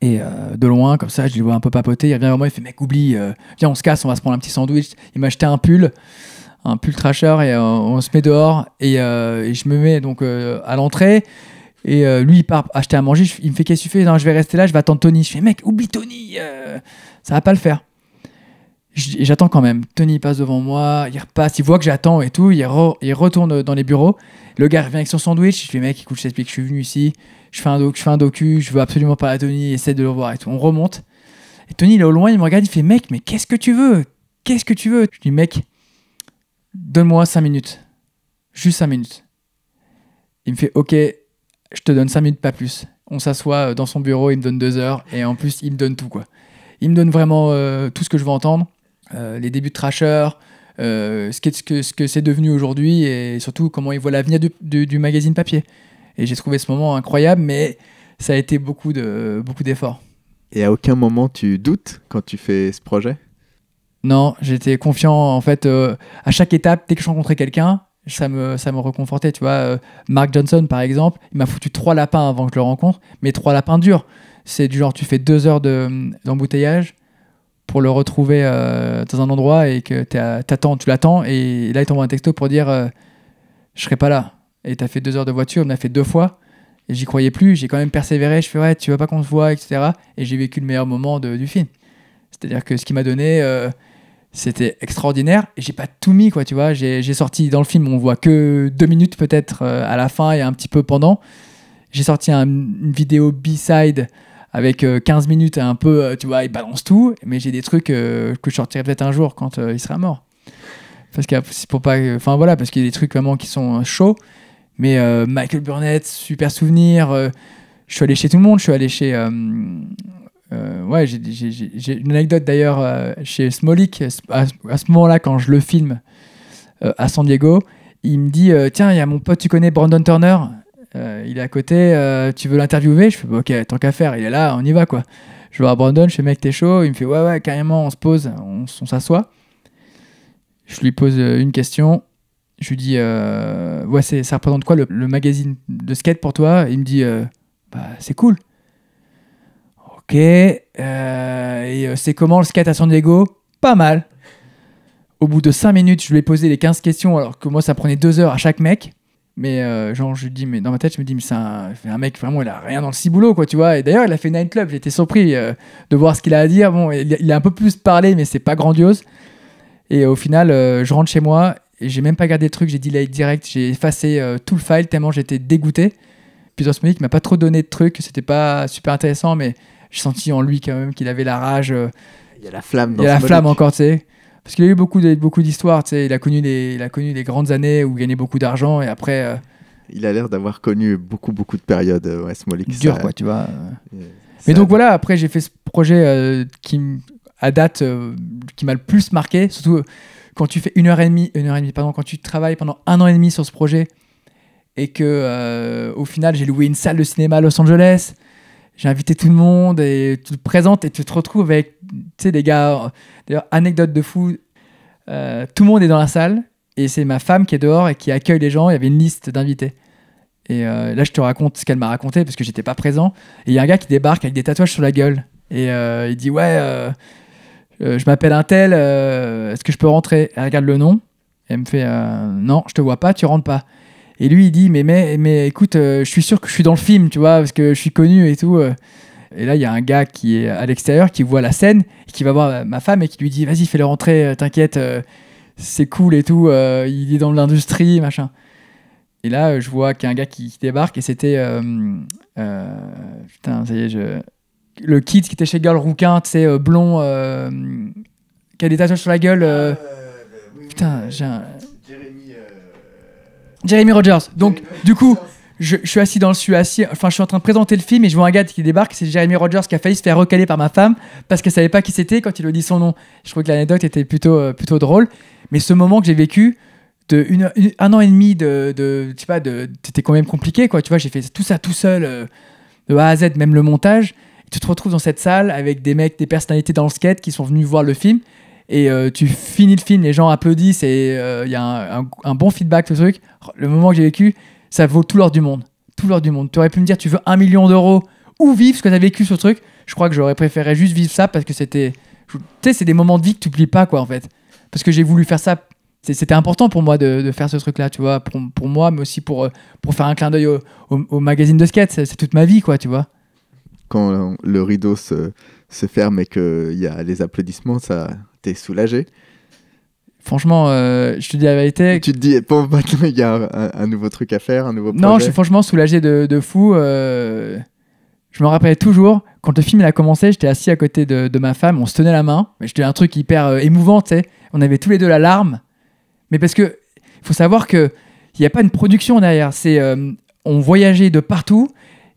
Et de loin, comme ça, je lui vois un peu papoter. Il revient vers moi, il fait, mec, oublie, viens, on se casse, on va se prendre un petit sandwich. Il m'a acheté un pull, un pull trasher, et on se met dehors. Et, je me mets donc à l'entrée. Et lui, il part acheter à manger. il me fait qu'est-ce que tu fais Non, je vais rester là, je vais attendre Tony. Je fais, mec, oublie Tony, ça va pas le faire j'attends quand même. Tony passe devant moi, il repasse, il voit que j'attends et tout, il, il, retourne dans les bureaux. Le gars revient avec son sandwich, je lui dis, mec, écoute, je t'explique, je suis venu ici, je fais un doc, je fais un docu, je veux absolument parler à Tony, essaie de le voir et tout. On remonte. Et Tony, il est au loin, il me regarde, il fait mec, mais qu'est-ce que tu veux Qu'est-ce que tu veux Je lui dis mec, donne-moi 5 minutes. Juste 5 minutes. Il me fait ok, je te donne 5 minutes, pas plus. On s'assoit euh, dans son bureau, il me donne 2 heures et en plus, il me donne tout quoi. Il me donne vraiment euh, tout ce que je veux entendre euh, les débuts de Trasher, euh, ce, que, c'est devenu aujourd'hui et surtout comment ils voient l'avenir du, magazine papier. Et j'ai trouvé ce moment incroyable, mais ça a été beaucoup de beaucoup d'efforts. Et à aucun moment tu doutes quand tu fais ce projet Non, j'étais confiant. En fait, euh, à chaque étape, dès que je rencontrais quelqu'un, ça me, ça me reconfortait. Tu vois, Mark Johnson, par exemple, il m'a foutu trois lapins avant que je le rencontre, mais trois lapins durs. C'est du genre, tu fais deux heures d'embouteillage, pour le retrouver euh, dans un endroit et que t'attends, tu l'attends et là il t'envoie un texto pour dire euh, je serai pas là et t'as fait deux heures de voiture, on a fait deux fois et j'y croyais plus, j'ai quand même persévéré, je fais ouais tu veux pas qu'on te voit etc et j'ai vécu le meilleur moment du film, c'est-à-dire que ce qui m'a donné euh, c'était extraordinaire et j'ai pas tout mis quoi tu vois, j'ai sorti dans le film on voit que deux minutes peut-être à la fin et un petit peu pendant, j'ai sorti une vidéo B-side avec 15 euh, minutes un peu, euh, tu vois, il balance tout, mais j'ai des trucs euh, que je sortirai peut-être un jour quand il sera mort. Parce que pour pas, enfin voilà, parce qu'il y a des trucs vraiment qui sont chauds. Mais Michael Burnett, super souvenir. je suis allé chez tout le monde. Je suis allé chez. ouais, j'ai une anecdote d'ailleurs chez Smolik. à, ce moment-là, quand je le filme à San Diego, il me dit Tiens, il y a mon pote, tu connais Brandon Turner euh, il est à côté, euh, tu veux l'interviewer Je fais, bah, ok, tant qu'à faire, il est là, on y va quoi. Je vois Brandon, je fais, mec, t'es chaud Il me fait, ouais, ouais, carrément, on se pose, on, s'assoit. Je lui pose euh, une question. Je lui dis, ça représente quoi le, magazine de skate pour toi Il me dit, bah, c'est cool. Ok, et c'est comment le skate à San Diego Pas mal. Au bout de 5 minutes, je lui ai posé les 15 questions alors que moi ça prenait 2 heures à chaque mec. Mais euh, genre, je dis, mais dans ma tête, je me dis, mais c'est un, mec, vraiment, il a rien dans le ciboulot, quoi, tu vois. Et d'ailleurs, il a fait Night Club, j'étais surpris euh, de voir ce qu'il a à dire. Bon, il, a un peu plus parlé, mais c'est pas grandiose. Et au final, euh, je rentre chez moi, et j'ai même pas gardé le truc, j'ai dit delete direct, j'ai effacé tout le file tellement j'étais dégoûté. Puis dans ce mec m'a pas trop donné de trucs, c'était pas super intéressant, mais j'ai senti en lui quand même qu'il avait la rage. il y a la flamme dans Il y a la flamme encore, tu sais. Parce qu'il a eu beaucoup, de, beaucoup d'histoires, tu sais, il a, connu des, il a connu des grandes années où il gagnait beaucoup d'argent et après... Euh, il a l'air d'avoir connu beaucoup, beaucoup de périodes, euh, ouais, quoi, tu vois. Mais donc voilà, après j'ai fait ce projet euh, qui, à date, qui m'a le plus marqué, surtout quand tu fais une heure et demie, une heure et demie, pardon, quand tu travailles pendant un an et demi sur ce projet et que au final j'ai loué une salle de cinéma à Los Angeles, j'ai invité tout le monde et tu te présentes et tu te retrouves avec des gars. D'ailleurs, anecdote de fou, euh, tout le monde est dans la salle et c'est ma femme qui est dehors et qui accueille les gens. Il y avait une liste d'invités. Et euh, là, je te raconte ce qu'elle m'a raconté parce que j'étais pas présent. Et il y a un gars qui débarque avec des tatouages sur la gueule et euh, il dit Ouais, je m'appelle un tel, est-ce que je peux rentrer Elle regarde le nom et elle me fait Non, je te vois pas, tu rentres pas. Et lui, il dit Mais, mais, mais écoute, euh, je suis sûr que je suis dans le film, tu vois, parce que je suis connu et tout. Euh. Et là, il y a un gars qui est à l'extérieur, qui voit la scène, et qui va voir euh, ma femme et qui lui dit Vas-y, fais-le rentrer, t'inquiète, c'est cool et tout, il est dans l'industrie, machin. Et là, je vois qu'il y a un gars qui, débarque et c'était. putain, ça y est, je... le kid qui était chez Girl Rouquin, tu sais, blond, qui a des tatouages sur la gueule. Ah, putain, j'ai un. Jeremy Rogers. Donc, du coup, je, suis assis dans le je assis, enfin, je suis en train de présenter le film et je vois un gars qui débarque. C'est Jeremy Rogers qui a failli se faire recaler par ma femme parce qu'elle savait pas qui c'était quand il lui dit son nom. Je trouvais que l'anecdote était plutôt, euh, plutôt drôle. Mais ce moment que j'ai vécu de un an et demi de, de tu sais pas, c'était quand même compliqué, quoi. Tu vois, j'ai fait tout ça tout seul, euh, de A à Z, même le montage. tu te retrouves dans cette salle avec des mecs, des personnalités dans le skate qui sont venus voir le film et euh, tu finis le film, les gens applaudissent et euh, il y a un, bon feedback, le truc. Le moment que j'ai vécu, ça vaut tout l'or du monde. Tout l'or du monde. Tu aurais pu me dire, tu veux un million d'euros ou vivre ce que tu vécu sur le truc. Je crois que j'aurais préféré juste vivre ça parce que c'était. Tu sais, c'est des moments de vie que tu oublies pas, quoi, en fait. Parce que j'ai voulu faire ça. C'était important pour moi de, faire ce truc-là, tu vois, pour, moi, mais aussi pour, euh, pour faire un clin d'œil au, magazine de skate. C'est toute ma vie, quoi, tu vois. Quand le rideau se, se ferme et qu'il y a les applaudissements, ça, t'es soulagé. Franchement, euh, je te dis la vérité. tu te dis, eh, bon, maintenant, il y a un, nouveau truc à faire, un nouveau projet. Non, je suis franchement soulagé de, de fou. Euh, je me rappelle toujours, quand le film a commencé, j'étais assis à côté de, de, ma femme, on se tenait la main. Mais j'étais un truc hyper euh, émouvant, tu sais. On avait tous les deux la larme. Mais parce que, faut savoir que il n'y a pas une production derrière. C'est, on voyageait de partout.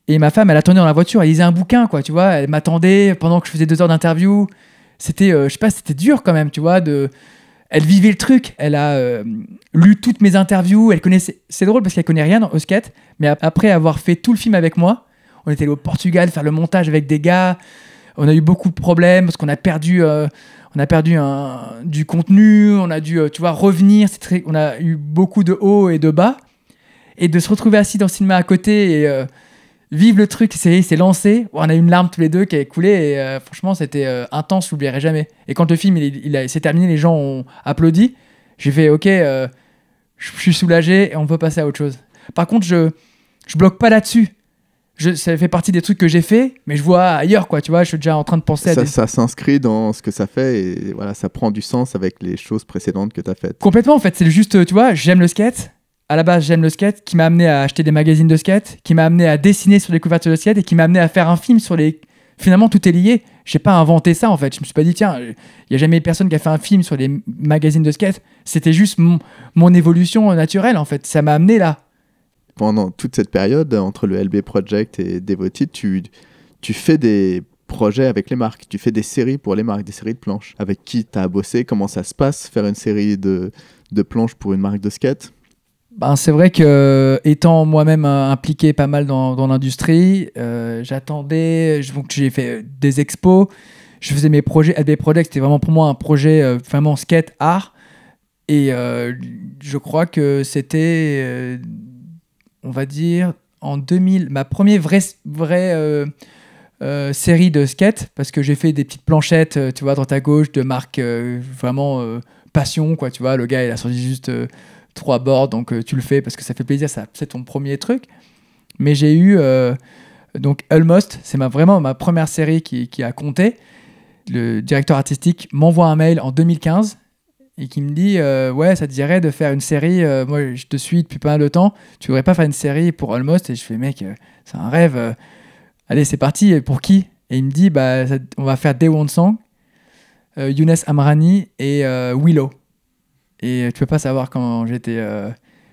Et ma femme, elle attendait dans la voiture, elle lisait un bouquin, quoi, tu vois. Elle m'attendait pendant que je faisais deux heures d'interview c'était, euh, je sais pas, c'était dur quand même, tu vois, de... Elle vivait le truc, elle a euh, lu toutes mes interviews, elle connaissait... C'est drôle parce qu'elle connaît rien dans skate, mais après avoir fait tout le film avec moi, on était au Portugal faire le montage avec des gars, on a eu beaucoup de problèmes parce qu'on a perdu... Euh, on a perdu du contenu, on a dû, tu vois, revenir. on a eu beaucoup de hauts et de bas. Et de se retrouver assis dans le cinéma à côté et vive le truc, c'est lancé. On a une larme tous les deux qui a coulé et euh, franchement, c'était euh, intense, je jamais. Et quand le film il, s'est terminé, les gens ont applaudi. J'ai fait OK, euh, je suis soulagé et on peut passer à autre chose. Par contre, je je bloque pas là-dessus. ça fait partie des trucs que j'ai fait, mais je vois ailleurs quoi, tu vois, je suis déjà en train de penser ça, à ça s'inscrit dans ce que ça fait et voilà, ça prend du sens avec les choses précédentes que tu as faites. Complètement en fait, c'est juste tu vois, j'aime le skate, à la base, j'aime le skate, qui m'a amené à acheter des magazines de skate, qui m'a amené à dessiner sur des couvertures de skate et qui m'a amené à faire un film sur les. Finalement, tout est lié. J'ai pas inventé ça en fait. Je me suis pas dit tiens, il n'y a jamais personne qui a fait un film sur les magazines de skate. C'était juste mon, évolution naturelle en fait. Ça m'a amené là. Pendant toute cette période entre le LB Project et Devoted, tu tu fais des projets avec les marques, tu fais des séries pour les marques, des séries de planches. Avec qui tu as bossé, comment ça se passe faire une série de planches pour une marque de skate ben, c'est vrai que étant moi-même euh, impliqué pas mal dans, l'industrie, euh, j'attendais, j'ai fait des expos, je faisais mes projets, des Project, c'était vraiment pour moi un projet euh, vraiment skate art, et je crois que c'était, on va dire, en 2000, ma première vraie, série de skate, parce que j'ai fait des petites planchettes, tu vois, droite à gauche, de marques vraiment passion, quoi, tu vois, le gars il a sorti juste trois bords, donc euh, tu le fais parce que ça fait plaisir, ça, c'est ton premier truc. Mais j'ai eu euh, donc Almost, c'est ma, vraiment ma première série qui, a compté. Le directeur artistique m'envoie un mail en 2015 et qui me dit euh, Ouais, ça te dirait de faire une série, moi je te suis depuis pas mal de temps, tu voudrais pas faire une série pour Almost Et je fais Mec, c'est un rêve, allez, c'est parti, et pour qui Et il me dit bah, On va faire Day One Song, Younes Amrani et Willow. Et euh, tu peux pas savoir quand j'étais. Euh,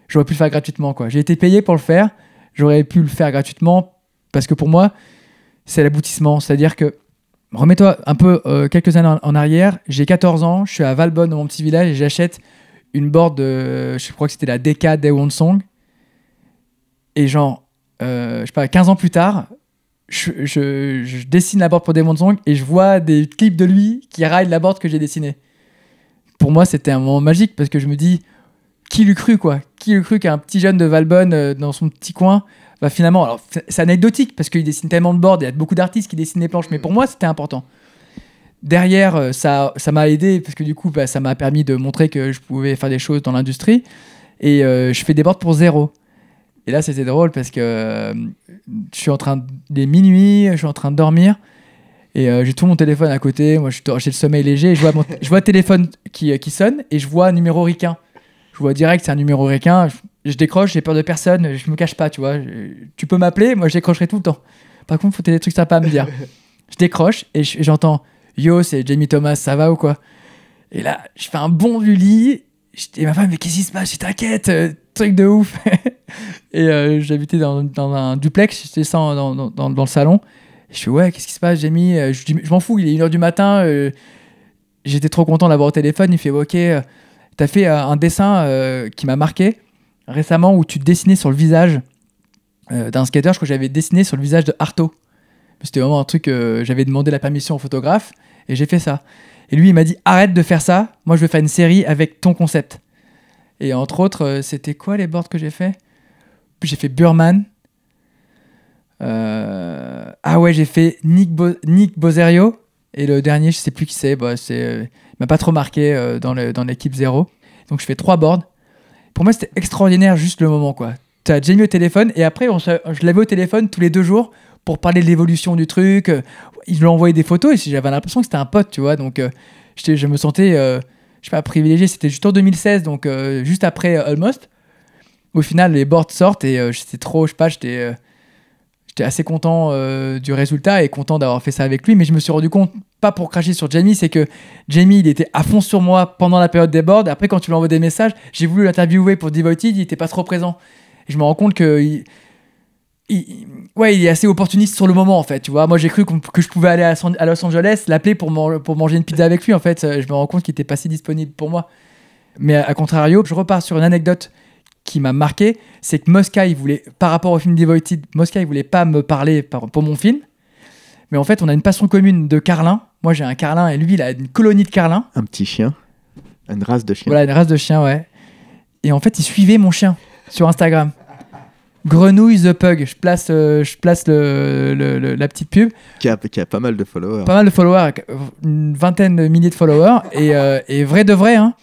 j'aurais pu le faire gratuitement, quoi. J'ai été payé pour le faire. J'aurais pu le faire gratuitement parce que pour moi, c'est l'aboutissement. C'est-à-dire que, remets-toi un peu euh, quelques années en, arrière. J'ai 14 ans, je suis à Valbonne, dans mon petit village, et j'achète une board de. Je crois que c'était la DK Day One Et genre, je sais pas, 15 ans plus tard, je, dessine la board pour Day et je vois des clips de lui qui ride la board que j'ai dessinée pour moi, c'était un moment magique parce que je me dis, qui l'eût cru, quoi Qui l'eût cru qu'un petit jeune de Valbonne, euh, dans son petit coin, va bah, finalement. Alors, c'est anecdotique parce qu'il dessine tellement de boards, il y a beaucoup d'artistes qui dessinent des planches, mais pour mm. moi, c'était important. Derrière, euh, ça m'a aidé parce que du coup, bah, ça m'a permis de montrer que je pouvais faire des choses dans l'industrie. Et euh, je fais des boards pour zéro. Et là, c'était drôle parce que je suis en train. des minuit, je suis en train de dormir. Et euh, j'ai tout mon téléphone à côté, moi j'ai le sommeil léger, je vois, mon je vois téléphone qui, euh, qui sonne et je vois un numéro ricain. Je vois direct, c'est un numéro ricain, je, décroche, j'ai peur de personne, je me cache pas, tu vois. tu peux m'appeler, moi je décrocherai tout le temps. Par contre, faut des trucs sympas à me dire. je décroche et j'entends Yo, c'est Jamie Thomas, ça va ou quoi Et là, je fais un bond du lit, et ma femme, mais qu'est-ce qui se passe Je t'inquiète, euh, truc de ouf. et j'habitais dans, dans, un duplex, j'étais ça dans, dans, dans le salon. Je fais ouais, qu'est-ce qui se passe, Jamie euh, Je je m'en fous, il est 1h du matin. Euh, j'étais trop content d'avoir au téléphone. Il fait ok, euh, t'as fait un dessin qui m'a marqué récemment où tu dessinais sur le visage d'un skater. Je crois que j'avais dessiné sur le visage de Arto. C'était vraiment un truc, j'avais demandé la permission au photographe et j'ai fait ça. Et lui, il m'a dit arrête de faire ça. Moi, je veux faire une série avec ton concept. Et entre autres, c'était quoi les boards que j'ai fait J'ai fait Burman euh, ah ouais, j'ai fait Nick, Bozerio Nick Et le dernier, je sais plus qui c'est. Bah, c'est... Euh, il m'a pas trop marqué euh, dans, le... dans l'équipe zéro. Donc je fais trois boards. Pour moi, c'était extraordinaire juste le moment. quoi. Tu as Jamie au téléphone. Et après, on je l'avais au téléphone tous les deux jours pour parler de l'évolution du truc. Il lui envoyait des photos et j'avais l'impression que c'était un pote, tu vois. Donc je me sentais, je sais pas, privilégié. C'était juste en 2016, donc juste après Almost. Au final, les boards sortent et j'étais trop, je sais pas, j'étais j'étais assez content euh, du résultat et content d'avoir fait ça avec lui. Mais je me suis rendu compte, pas pour cracher sur Jamie, c'est que Jamie, il était à fond sur moi pendant la période des boards. Après, quand tu lui envoies des messages, j'ai voulu l'interviewer pour Devoted, il était pas trop présent. je me rends compte que. ouais, il est assez opportuniste sur le moment en fait, tu vois. Moi j'ai cru que je pouvais aller à, Los Angeles, l'appeler pour, manger une pizza avec lui en fait. Je me rends compte qu'il était pas si disponible pour moi. Mais à, à contrario, je repars sur une anecdote qui m'a marqué, c'est que Mosca, il voulait, par rapport au film Devoted », Mosca, il voulait pas me parler pour mon film. Mais en fait, on a une passion commune de Carlin. Moi, j'ai un Carlin et lui, il a une colonie de Carlin. Un petit chien. Une race de chien. Voilà, une race de chien, ouais. Et en fait, il suivait mon chien sur Instagram. Grenouille The Pug. Je place, euh, je place le, la petite pub. Qui a, pas mal de followers. Pas mal de followers, une vingtaine de milliers de followers. et, euh, et vrai de vrai, hein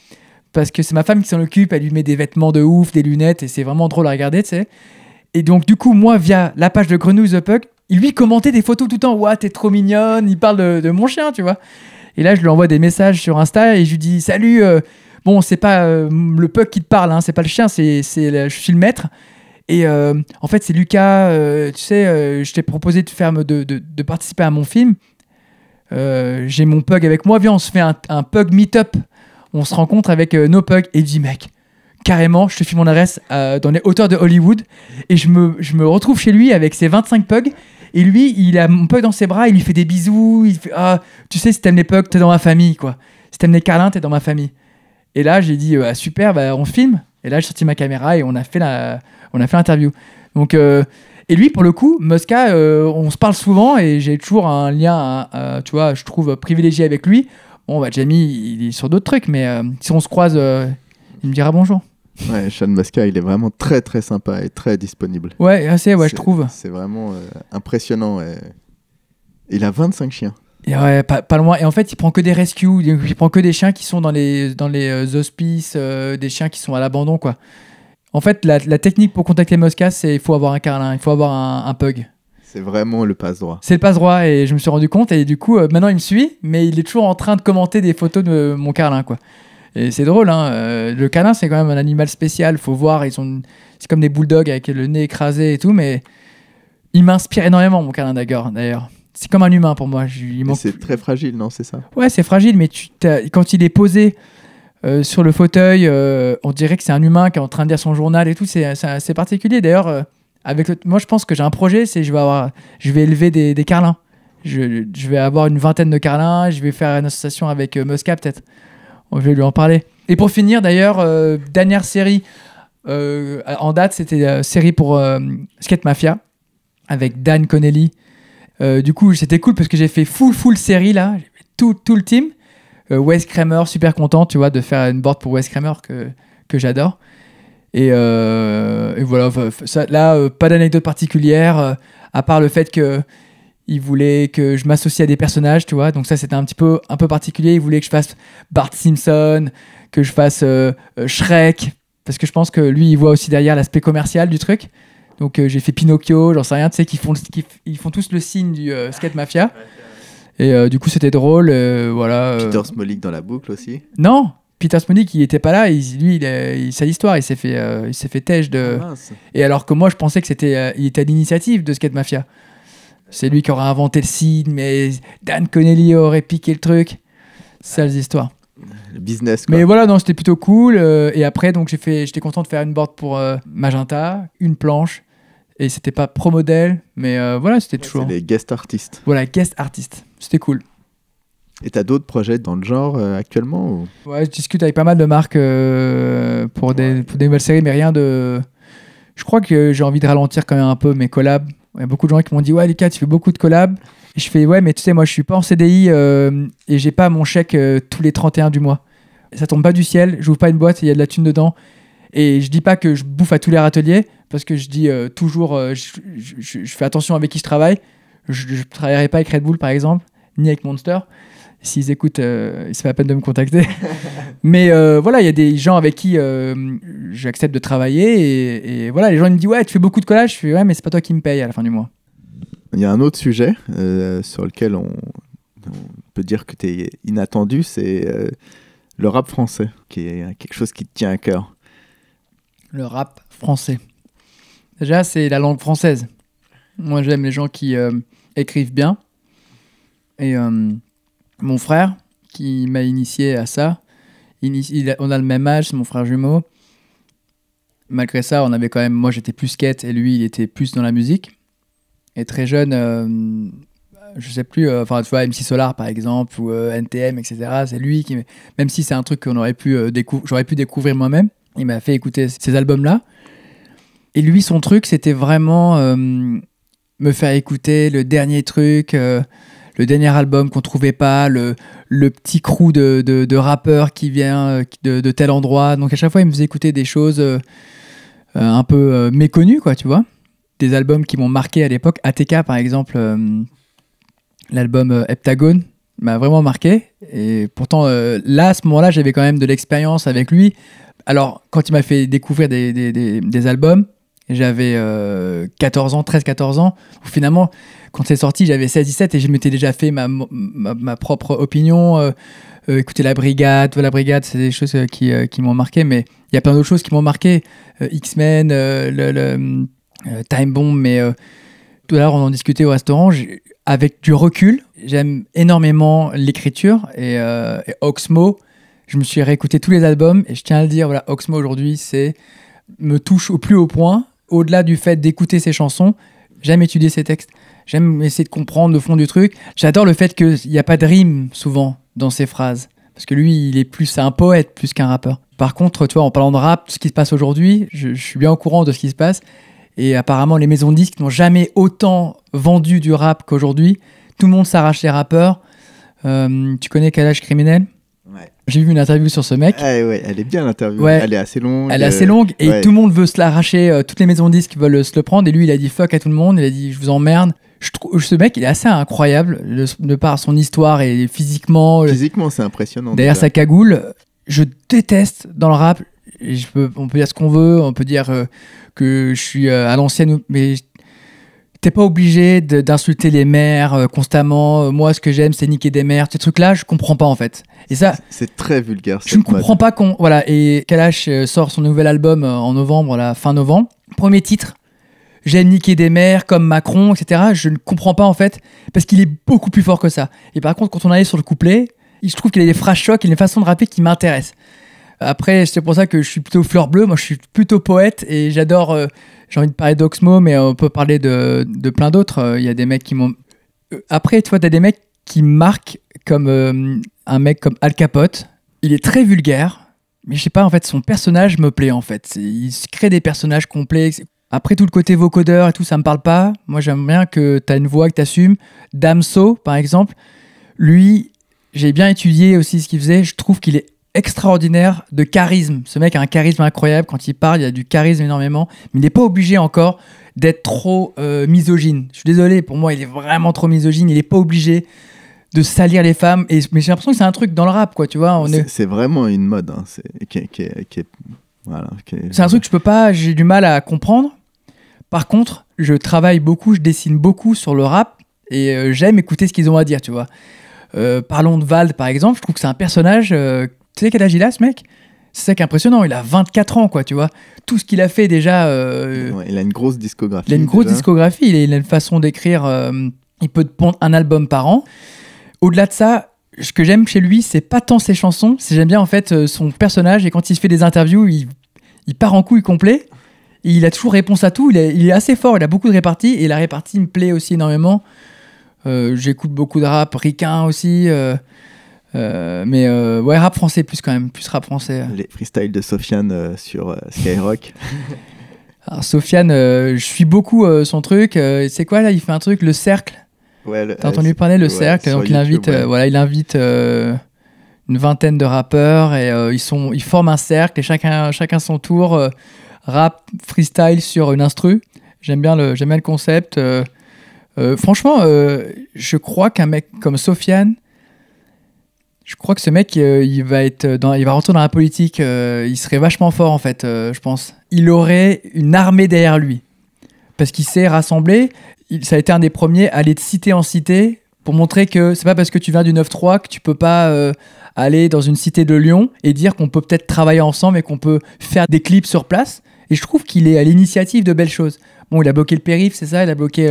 parce que c'est ma femme qui s'en occupe, elle lui met des vêtements de ouf, des lunettes, et c'est vraiment drôle à regarder, tu sais. Et donc, du coup, moi, via la page de Grenouille The Pug, il lui commentait des photos tout le temps. Ouah, t'es trop mignonne, il parle de, mon chien, tu vois. Et là, je lui envoie des messages sur Insta et je lui dis Salut, euh, bon, c'est pas euh, le pug qui te parle, hein, c'est pas le chien, c'est, c'est, je suis le maître. Et euh, en fait, c'est Lucas, tu sais, je t'ai proposé de, faire, de, de, participer à mon film. j'ai mon Pug avec moi, viens, on se fait un, un Pug meetup up on se rencontre avec euh, nos pugs et il dit mec, carrément, je te file mon adresse euh, dans les hauteurs de Hollywood et je me, je me retrouve chez lui avec ses 25 pugs. Et lui, il a mon pug dans ses bras, il lui fait des bisous, il fait ah, tu sais, si t'aimes les pugs, t'es dans ma famille, quoi. Si t'aimes les câlins, t'es dans ma famille. Et là, j'ai dit euh, ah, super, bah, on filme. Et là, j'ai sorti ma caméra et on a fait la, on a fait l'interview. Donc et lui, pour le coup, Mosca, on se parle souvent et j'ai toujours un lien, tu vois, je trouve privilégié avec lui. Bon, bah, Jamie, il est sur d'autres trucs, mais euh, si on se croise, euh, il me dira bonjour. Ouais, Sean Mosca il est vraiment très très sympa et très disponible. Ouais, ouais, je trouve. C'est vraiment euh, impressionnant. Il a 25 chiens. Et ouais, pas, loin. Et en fait, il prend que des rescues, il prend que des chiens qui sont dans les, dans les hospices, des chiens qui sont à l'abandon, quoi. En fait, la, technique pour contacter Mosca, c'est il faut avoir un carlin, il faut avoir un, un pug. C'est vraiment le passe-droit. C'est le passe-droit et je me suis rendu compte et du coup, euh, maintenant il me suit, mais il est toujours en train de commenter des photos de mon carlin, quoi. Et c'est drôle, hein, euh, le canin c'est quand même un animal spécial, faut voir, ils sont... c'est comme des bulldogs avec le nez écrasé et tout, mais il m'inspire énormément mon carlin d'Agor d'ailleurs. C'est comme un humain pour moi. C'est très fragile, non C'est ça Ouais, c'est fragile, mais tu, quand il est posé euh, sur le fauteuil, on dirait que c'est un humain qui est en train de lire son journal et tout, c'est assez particulier. D'ailleurs, moi, je pense que j'ai un projet, c'est je vais avoir, je vais élever des, des carlins. Je, vais avoir une vingtaine de carlins. Je vais faire une association avec euh, Mosca peut-être. Je vais lui en parler. Et pour finir, d'ailleurs, euh, dernière série euh, en date, c'était série pour euh, Skate Mafia avec Dan Connelly. du coup, c'était cool parce que j'ai fait full full série là, tout tout le team. Wes Kramer, super content, tu vois, de faire une board pour Wes Kramer que que j'adore. Euh, et, voilà, là, euh, pas d'anecdote particulière, euh, à part le fait que il voulait que je m'associe à des personnages, tu vois. Donc ça, c'était un petit peu un peu particulier. Il voulait que je fasse Bart Simpson, que je fasse Shrek, parce que je pense que lui, il voit aussi derrière l'aspect commercial du truc. Donc j'ai fait Pinocchio, j'en sais rien, tu sais qu'ils font, ils font tous le signe du skate ah, mafia. Et du coup, c'était drôle, voilà. Peter Smolik dans la boucle aussi. Non, Peter Smolik, qui n'était pas là, il, lui, il, euh, il, sa il s'est fait, euh, il s'est fait têche de. Ah, et alors que moi, je pensais que c'était, euh, il était à l'initiative de Skate Mafia. C'est lui qui aura inventé le signe, mais Dan Connelly aurait piqué le truc. Sales histoires. Le business. Quoi. Mais voilà, non, c'était plutôt cool. et après, donc j'ai fait, j'étais content de faire une board pour Magenta, une planche. Et c'était pas pro modèle, mais voilà, c'était toujours. C'était des guest artistes. Voilà, guest artistes. C'était cool. Et t'as d'autres projets dans le genre euh, actuellement Ouais, je discute avec pas mal de marques euh, pour, des, nouvelles séries, mais rien de. Je crois que j'ai envie de ralentir quand même un peu mes collabs. Il y a beaucoup de gens qui m'ont dit Ouais, Lucas, tu fais beaucoup de collabs. Et je fais Ouais, mais tu sais, moi, je suis pas en CDI euh, et j'ai pas mon chèque tous les 31 du mois. Ça tombe pas du ciel, j'ouvre pas une boîte et il y a de la thune dedans. Et je dis pas que je bouffe à tous les râteliers, parce que je dis toujours je, fais attention avec qui je travaille. Je, je travaillerai pas avec Red Bull, par exemple, ni avec Monster. S'ils écoutent, euh, c'est pas la peine de me contacter. Mais euh, voilà, il y a des gens avec qui euh, j'accepte de travailler. Et, voilà, les gens me disent Ouais, tu fais beaucoup de collages. » Je fais Ouais, mais c'est pas toi qui me paye à la fin du mois. Il y a un autre sujet euh, sur lequel on, peut dire que tu es inattendu c'est le rap français, qui est quelque chose qui te tient à cœur. Le rap français. Déjà, c'est la langue française. Moi, j'aime les gens qui écrivent bien. Et mon frère qui m'a initié à ça. on a le même âge, c'est mon frère jumeau. Malgré ça, on avait quand même. Moi, j'étais plus skate et lui, il était plus dans la musique. Et très jeune, euh, je sais plus. Euh, enfin, tu vois, MC Solar par exemple ou euh, NTM, etc. C'est lui qui, même si c'est un truc qu'on aurait j'aurais pu découvrir moi-même. Il m'a fait écouter ces albums-là. Et lui, son truc, c'était vraiment me faire écouter le dernier truc le dernier album qu'on trouvait pas, le, le petit crew de, de, rappeurs qui vient euh, de, tel endroit. Donc à chaque fois, il me faisait écouter des choses euh, euh, un peu méconnues, quoi, tu vois. Des albums qui m'ont marqué à l'époque. ATK, par exemple, l'album Heptagone m'a vraiment marqué. Et pourtant, là, à ce moment-là, j'avais quand même de l'expérience avec lui. Alors, quand il m'a fait découvrir des, des, des, des albums, j'avais 14 ans, 13-14 ans, où finalement, quand c'est sorti, j'avais 16-17 et je m'étais déjà fait ma, ma, propre opinion. Euh, euh, écouter La Brigade, La Brigade, c'est des choses euh, qui, qui m'ont marqué, mais il y a plein d'autres choses qui m'ont marqué. X-Men, le, Time Bomb, mais tout à l'heure, on en discutait au restaurant. Avec du recul, j'aime énormément l'écriture et, Oxmo. Je me suis réécouté tous les albums et je tiens à le dire, voilà, Oxmo aujourd'hui, c'est me touche au plus haut point. Au-delà du fait d'écouter ses chansons, J'aime étudier ces textes. J'aime essayer de comprendre le fond du truc. J'adore le fait qu'il n'y a pas de rime souvent dans ses phrases. Parce que lui, il est plus un poète plus qu'un rappeur. Par contre, toi, en parlant de rap, ce qui se passe aujourd'hui, je, suis bien au courant de ce qui se passe. Et apparemment, les maisons de disques n'ont jamais autant vendu du rap qu'aujourd'hui. Tout le monde s'arrache les rappeurs. Euh, tu connais Kalash Criminel j'ai vu une interview sur ce mec. Ah ouais, elle est bien l'interview. Elle est assez longue. Elle est assez longue et tout le monde veut se l'arracher. Euh, toutes les maisons de disques veulent euh, se le prendre. Et lui, il a dit fuck à tout le monde. Il a dit je vous emmerde. Je trouve ce mec, il est assez incroyable de par son histoire et physiquement. Physiquement, c'est impressionnant. Derrière sa cagoule, je déteste dans le rap. Je peux, on peut dire ce qu'on veut, on peut dire euh, que je suis à l'ancienne, mais T'es pas obligé d'insulter les mères euh, constamment. Euh, moi, ce que j'aime, c'est niquer des mères. Ce truc là je comprends pas en fait. Et ça, c'est très vulgaire. Je ne comprends pas qu'on voilà. Et Kalash euh, sort son nouvel album en novembre, la fin novembre. Premier titre, j'aime niquer des mères comme Macron, etc. Je ne comprends pas en fait parce qu'il est beaucoup plus fort que ça. Et par contre, quand on allait sur le couplet, se trouve qu'il a des phrases chocs, il a une façon de rapper qui m'intéresse. Après, c'est pour ça que je suis plutôt fleur bleue. Moi, je suis plutôt poète et j'adore j'ai envie de parler d'Oxmo, mais on peut parler de, plein d'autres. Euh, il y a des mecs qui m'ont. Euh, après, tu as des mecs qui marquent comme euh, un mec comme Al Capote. Il est très vulgaire, mais je sais pas, en fait, son personnage me plaît, en fait. Il crée des personnages complexes. Après, tout le côté vocodeur et tout, ça me parle pas. Moi, j'aime bien que tu as une voix que tu assumes. Damso, par exemple, lui, j'ai bien étudié aussi ce qu'il faisait. Je trouve qu'il est extraordinaire de charisme. Ce mec a un charisme incroyable. Quand il parle, il a du charisme énormément. Mais il n'est pas obligé encore d'être trop euh, misogyne. Je suis désolé, pour moi, il est vraiment trop misogyne. Il n'est pas obligé de salir les femmes. Et, mais j'ai l'impression que c'est un truc dans le rap, quoi, tu vois. C'est est... vraiment une mode. Hein. C'est qui, est... un truc que je peux pas, j'ai du mal à comprendre. Par contre, je travaille beaucoup, je dessine beaucoup sur le rap et euh, j'aime écouter ce qu'ils ont à dire, tu vois. Euh, parlons de Vald par exemple, je trouve que c'est un personnage tu sais quel âge ce mec c'est ça qui est impressionnant. Il a 24 ans, quoi, tu vois. Tout ce qu'il a fait déjà. Euh, il a une grosse discographie. Il a une grosse discographie. Il a, une façon d'écrire. Euh, il peut te pondre un album par an. Au-delà de ça, ce que j'aime chez lui, c'est pas tant ses chansons, c'est j'aime bien en fait euh, son personnage. Et quand il se fait des interviews, il, part en couille complet. il a toujours réponse à tout. Il, est, assez fort. Il a beaucoup de réparties. Et la répartie me plaît aussi énormément. J'écoute beaucoup de rap, Riquin aussi. Euh, mais euh, ouais, rap français plus quand même, plus rap français. Les freestyles de Sofiane euh, sur Skyrock. Alors, Sofiane, je suis beaucoup son truc. c'est quoi là Il fait un truc, le cercle. T'as entendu parler le cercle il invite, voilà, il invite une vingtaine de rappeurs et ils sont, ils forment un cercle et chacun, chacun son tour rap freestyle sur une instru. J'aime bien le, j'aime le concept. franchement, je crois qu'un mec comme Sofiane, je crois que ce mec, euh, il va être dans, il va rentrer dans la politique. Euh, il serait vachement fort en fait, euh, je pense. Il aurait une armée derrière lui parce qu'il s'est rassemblé. ça a été un des premiers à aller de cité en cité pour montrer que c'est pas parce que tu viens du 9-3 que tu peux pas aller dans une cité de Lyon et dire qu'on peut peut-être travailler ensemble et qu'on peut faire des clips sur place. Et je trouve qu'il est à l'initiative de belles choses. Bon, il a bloqué le périph', c'est ça Il a bloqué.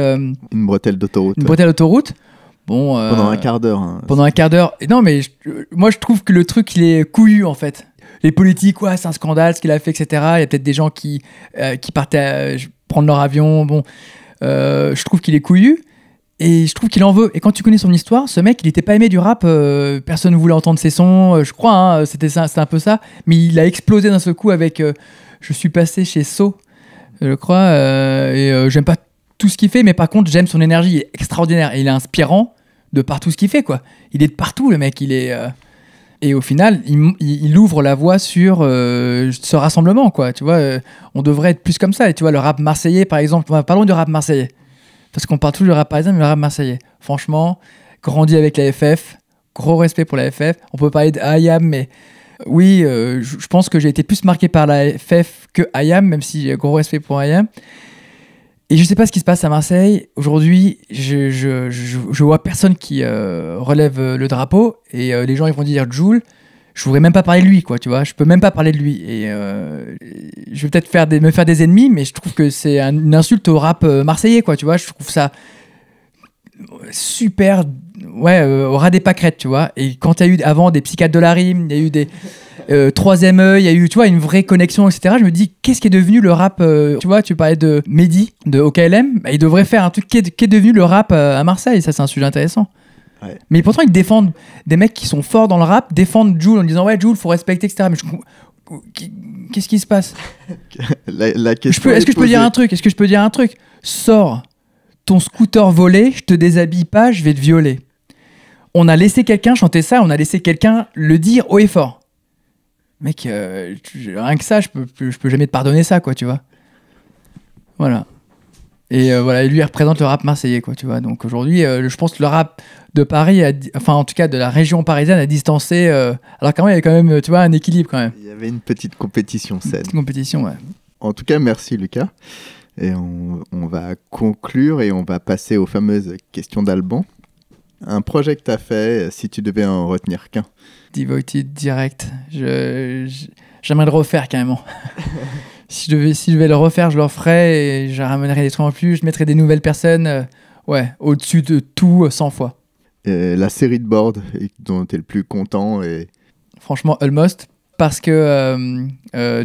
une bretelle d'autoroute. Une bretelle d'autoroute. Bon, euh, pendant un quart d'heure. Hein, pendant un quart d'heure. Non, mais moi, je trouve que le truc, il est couillu, en fait. Les politiques, ouais, c'est un scandale ce qu'il a fait, etc. Il y a peut-être des gens qui, euh, qui partaient euh, prendre leur avion. Bon, je trouve qu'il est couillu et je trouve qu'il en veut. Et quand tu connais son histoire, ce mec, il n'était pas aimé du rap. personne ne voulait entendre ses sons, je crois. Hein, c'était un peu ça. Mais il a explosé d'un seul coup avec. je suis passé chez So, je crois, et j'aime pas tout ce qu'il fait, mais par contre, j'aime son énergie, il est extraordinaire et il est inspirant de partout tout ce qu'il fait, quoi. Il est de partout, le mec, il est. Euh, et au final, il, ouvre la voie sur euh, ce rassemblement, quoi. Tu vois, euh, on devrait être plus comme ça. Et tu vois, le rap marseillais, par exemple, parlons du rap marseillais. Parce qu'on parle toujours du rap parisien, mais le rap marseillais. Franchement, grandi avec la FF, gros respect pour la FF. On peut parler de IAM mais oui, je pense que j'ai été plus marqué par la FF que Ayam, même si j'ai gros respect pour IAM et je sais pas ce qui se passe à Marseille. Aujourd'hui, je, je, vois personne qui euh, relève euh, le drapeau et euh, les gens ils vont dire Joule. Je voudrais même pas parler de lui, quoi, tu vois. Je peux même pas parler de lui. Et je vais peut-être me faire des ennemis, mais je trouve que c'est une insulte au rap marseillais, quoi, tu vois. Je trouve ça super, ouais, au ras des pâquerettes, tu vois. Et quand il y a eu avant des psychiatres de la rime, il y a eu des. Euh, troisième œil, il y a eu, tu une vraie connexion, etc. Je me dis, qu'est-ce qui est devenu le rap euh, Tu vois, tu parlais de Mehdi, de OKLM. Bah, il devrait faire un truc Qu'est ce qui est, devenu le rap euh, à Marseille. Ça, c'est un sujet intéressant. Mais pourtant, ils défendent des mecs qui sont forts dans le rap, défendent Jules en disant, ouais, Jules, faut respecter, etc. Mais qu'est-ce qui se passe Est-ce que je peux dire un truc Est-ce que je peux dire un truc Sors ton scooter volé, je te déshabille pas, je vais te violer. On a laissé quelqu'un chanter ça, on a laissé quelqu'un le dire haut et fort. Mec, euh, rien que ça, je peux, je peux jamais te pardonner ça, quoi, tu vois. Voilà. Et euh, voilà, lui il représente le rap marseillais, quoi, tu vois. Donc aujourd'hui, euh, je pense que le rap de Paris, enfin en tout cas de la région parisienne, a distancé. alors quand même, il y avait quand même, tu vois, un équilibre quand même. Il y avait une petite compétition saine. Une petite compétition, ouais. En tout cas, merci Lucas. Et on va conclure et on va passer aux fameuses questions d'Alban un projet que tu as fait, euh, si tu devais en retenir qu'un Devoted direct. J'aimerais je, le refaire carrément. si, je devais, si je devais le refaire, je le referais et je ramènerais des trucs en plus, je mettrais des nouvelles personnes, euh, ouais, au-dessus de tout, 100 euh, fois. la série de board dont tu es le plus content et... Franchement, Almost, parce que euh,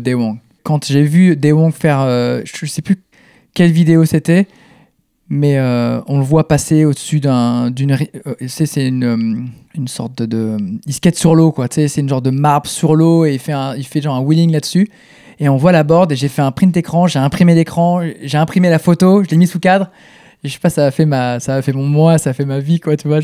Quand j'ai vu Wong faire, je ne sais plus quelle vidéo c'était, mais euh, on le voit passer au-dessus d'une... d'une. Euh, sais, c'est une, euh, une, sorte de, Il skate sur l'eau, quoi. C'est une genre de marbre sur l'eau et il fait, il fait genre un wheeling là-dessus. Et on voit la board et j'ai fait un print écran, j'ai imprimé l'écran, j'ai imprimé la photo, je l'ai mis sous cadre. Et je sais pas, ça a fait, ma, ça a fait mon mois, ça a fait ma vie, quoi. Tu vois,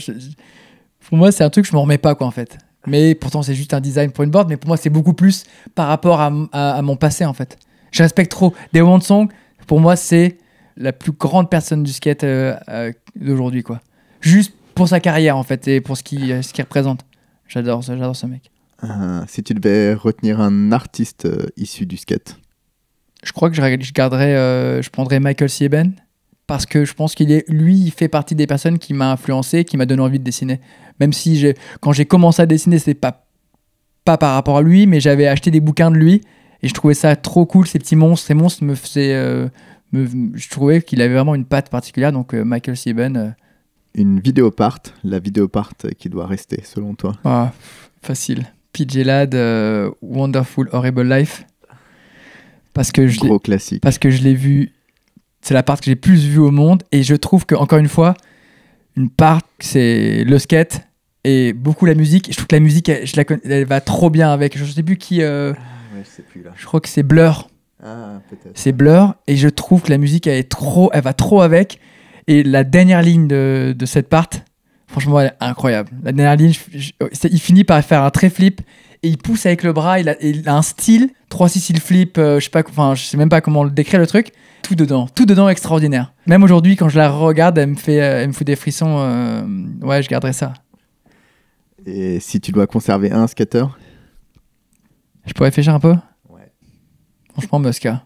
pour moi, c'est un truc que je m'en remets pas, quoi, en fait. Mais pourtant, c'est juste un design pour une board, mais pour moi, c'est beaucoup plus par rapport à, à, mon passé, en fait. Je respecte trop. Des One Song, pour moi, c'est la plus grande personne du skate euh, euh, d'aujourd'hui, quoi. Juste pour sa carrière, en fait, et pour ce qu'il euh, ce représente. J'adore j'adore ce mec. si tu devais retenir un artiste issu du skate Je crois que je, garderais, je prendrais Michael Sieben, parce que je pense qu'il est, lui, il fait partie des personnes qui m'a influencé, qui m'a donné envie de dessiner. Même si quand j'ai commencé à dessiner, c'est pas, pas par rapport à lui, mais j'avais acheté des bouquins de lui, et je trouvais ça trop cool, ces petits monstres, ces monstres me faisaient je trouvais qu'il avait vraiment une patte particulière. Donc euh, Michael Sieben. Euh. Une part, la part qui doit rester selon toi. Ah, facile. PJ Ladd, euh, Wonderful Horrible Life. Parce que je Gros classique. Parce que je l'ai vu. C'est la part que j'ai plus vue au monde. Et je trouve que, encore une fois, une part, c'est le skate et beaucoup la musique. Je trouve que la musique, elle, je la elle va trop bien avec. Je sais plus qui. Ah je sais plus là. Je crois que c'est Blur. Ah, c'est Blur. Et je trouve que la musique, elle, est trop, elle va trop avec. Et la dernière ligne de, cette part, franchement, elle est incroyable. La dernière ligne, oh, il finit par faire un très flip. Et il pousse avec le bras. Il a, un style. 3-6, il flip. Euh, je, sais pas, enfin, je sais même pas comment le décrire le truc. Tout dedans. Tout dedans extraordinaire. Même aujourd'hui, quand je la regarde, elle me fait, euh, elle me fout des frissons. Euh, ouais, je garderai ça. Et si tu dois conserver un skater Je pourrais réfléchir un peu Franchement, Muska.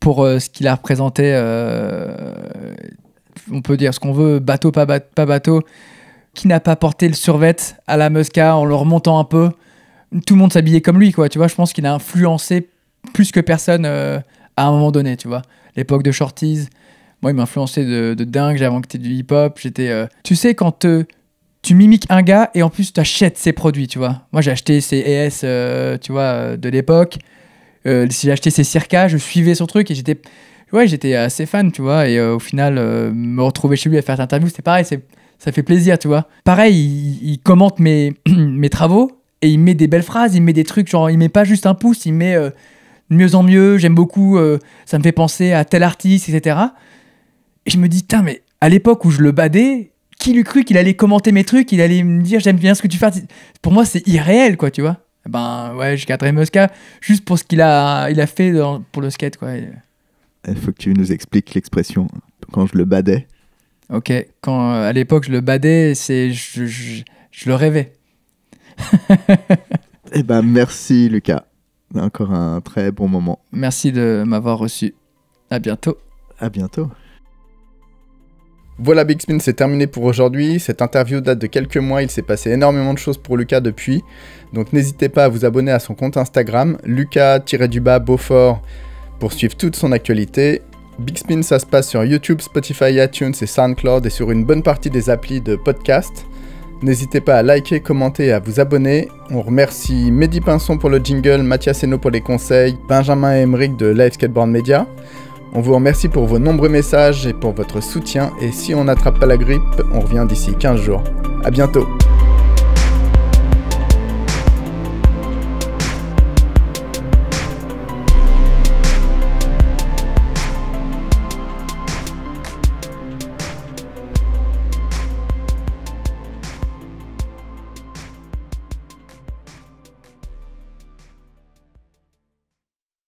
Pour euh, ce qu'il a représenté, euh, on peut dire ce qu'on veut, bateau, pas, bateau, bateau, qui n'a pas porté le survêt à la Muska en le remontant un peu. Tout le monde s'habillait comme lui, quoi. Tu vois, je pense qu'il a influencé plus que personne euh, à un moment donné, tu vois. L'époque de Shorties, moi, il m'a influencé de, de dingue. J'avais inventé du hip-hop. J'étais. Tu sais, quand tu mimiques un gars et en plus tu achètes ses produits, tu vois. Moi j'ai acheté ces ES, tu vois, de l'époque euh, si ses circa je suivais son truc et j'étais ouais, j'étais assez fan, tu vois. Et euh, au final, euh, me retrouver chez lui à faire des interview c'est pareil, ça fait plaisir, tu vois. Pareil, il, commente mes, mes travaux et il met des belles phrases, il met des trucs, genre, il met pas juste un pouce, il met euh, mieux en mieux, j'aime beaucoup, ça me fait penser à tel artiste, etc. Et je me dis, putain, mais à l'époque où je le badais, qui lui cru qu'il allait commenter mes trucs, il allait me dire, j'aime bien ce que tu fais Pour moi, c'est irréel, quoi, tu vois. Ben ouais, je garderai Mosca juste pour ce qu'il a, il a fait pour le skate. Quoi. Il faut que tu nous expliques l'expression quand je le badais. Ok, quand à l'époque je le badais, c'est je, je, je, le rêvais. et eh ben merci Lucas, encore un très bon moment. Merci de m'avoir reçu. À bientôt. À bientôt. Voilà Big Spin, c'est terminé pour aujourd'hui. Cette interview date de quelques mois, il s'est passé énormément de choses pour Lucas depuis. Donc n'hésitez pas à vous abonner à son compte Instagram, lucas-du-bas Beaufort, pour suivre toute son actualité. Big Spin, ça se passe sur YouTube, Spotify, iTunes et SoundCloud et sur une bonne partie des applis de podcast. N'hésitez pas à liker, commenter et à vous abonner. On remercie Mehdi Pinson pour le jingle, Mathias Eno pour les conseils, Benjamin et Emeric de Live Skateboard Media. On vous remercie pour vos nombreux messages et pour votre soutien. Et si on n'attrape pas la grippe, on revient d'ici 15 jours. A bientôt!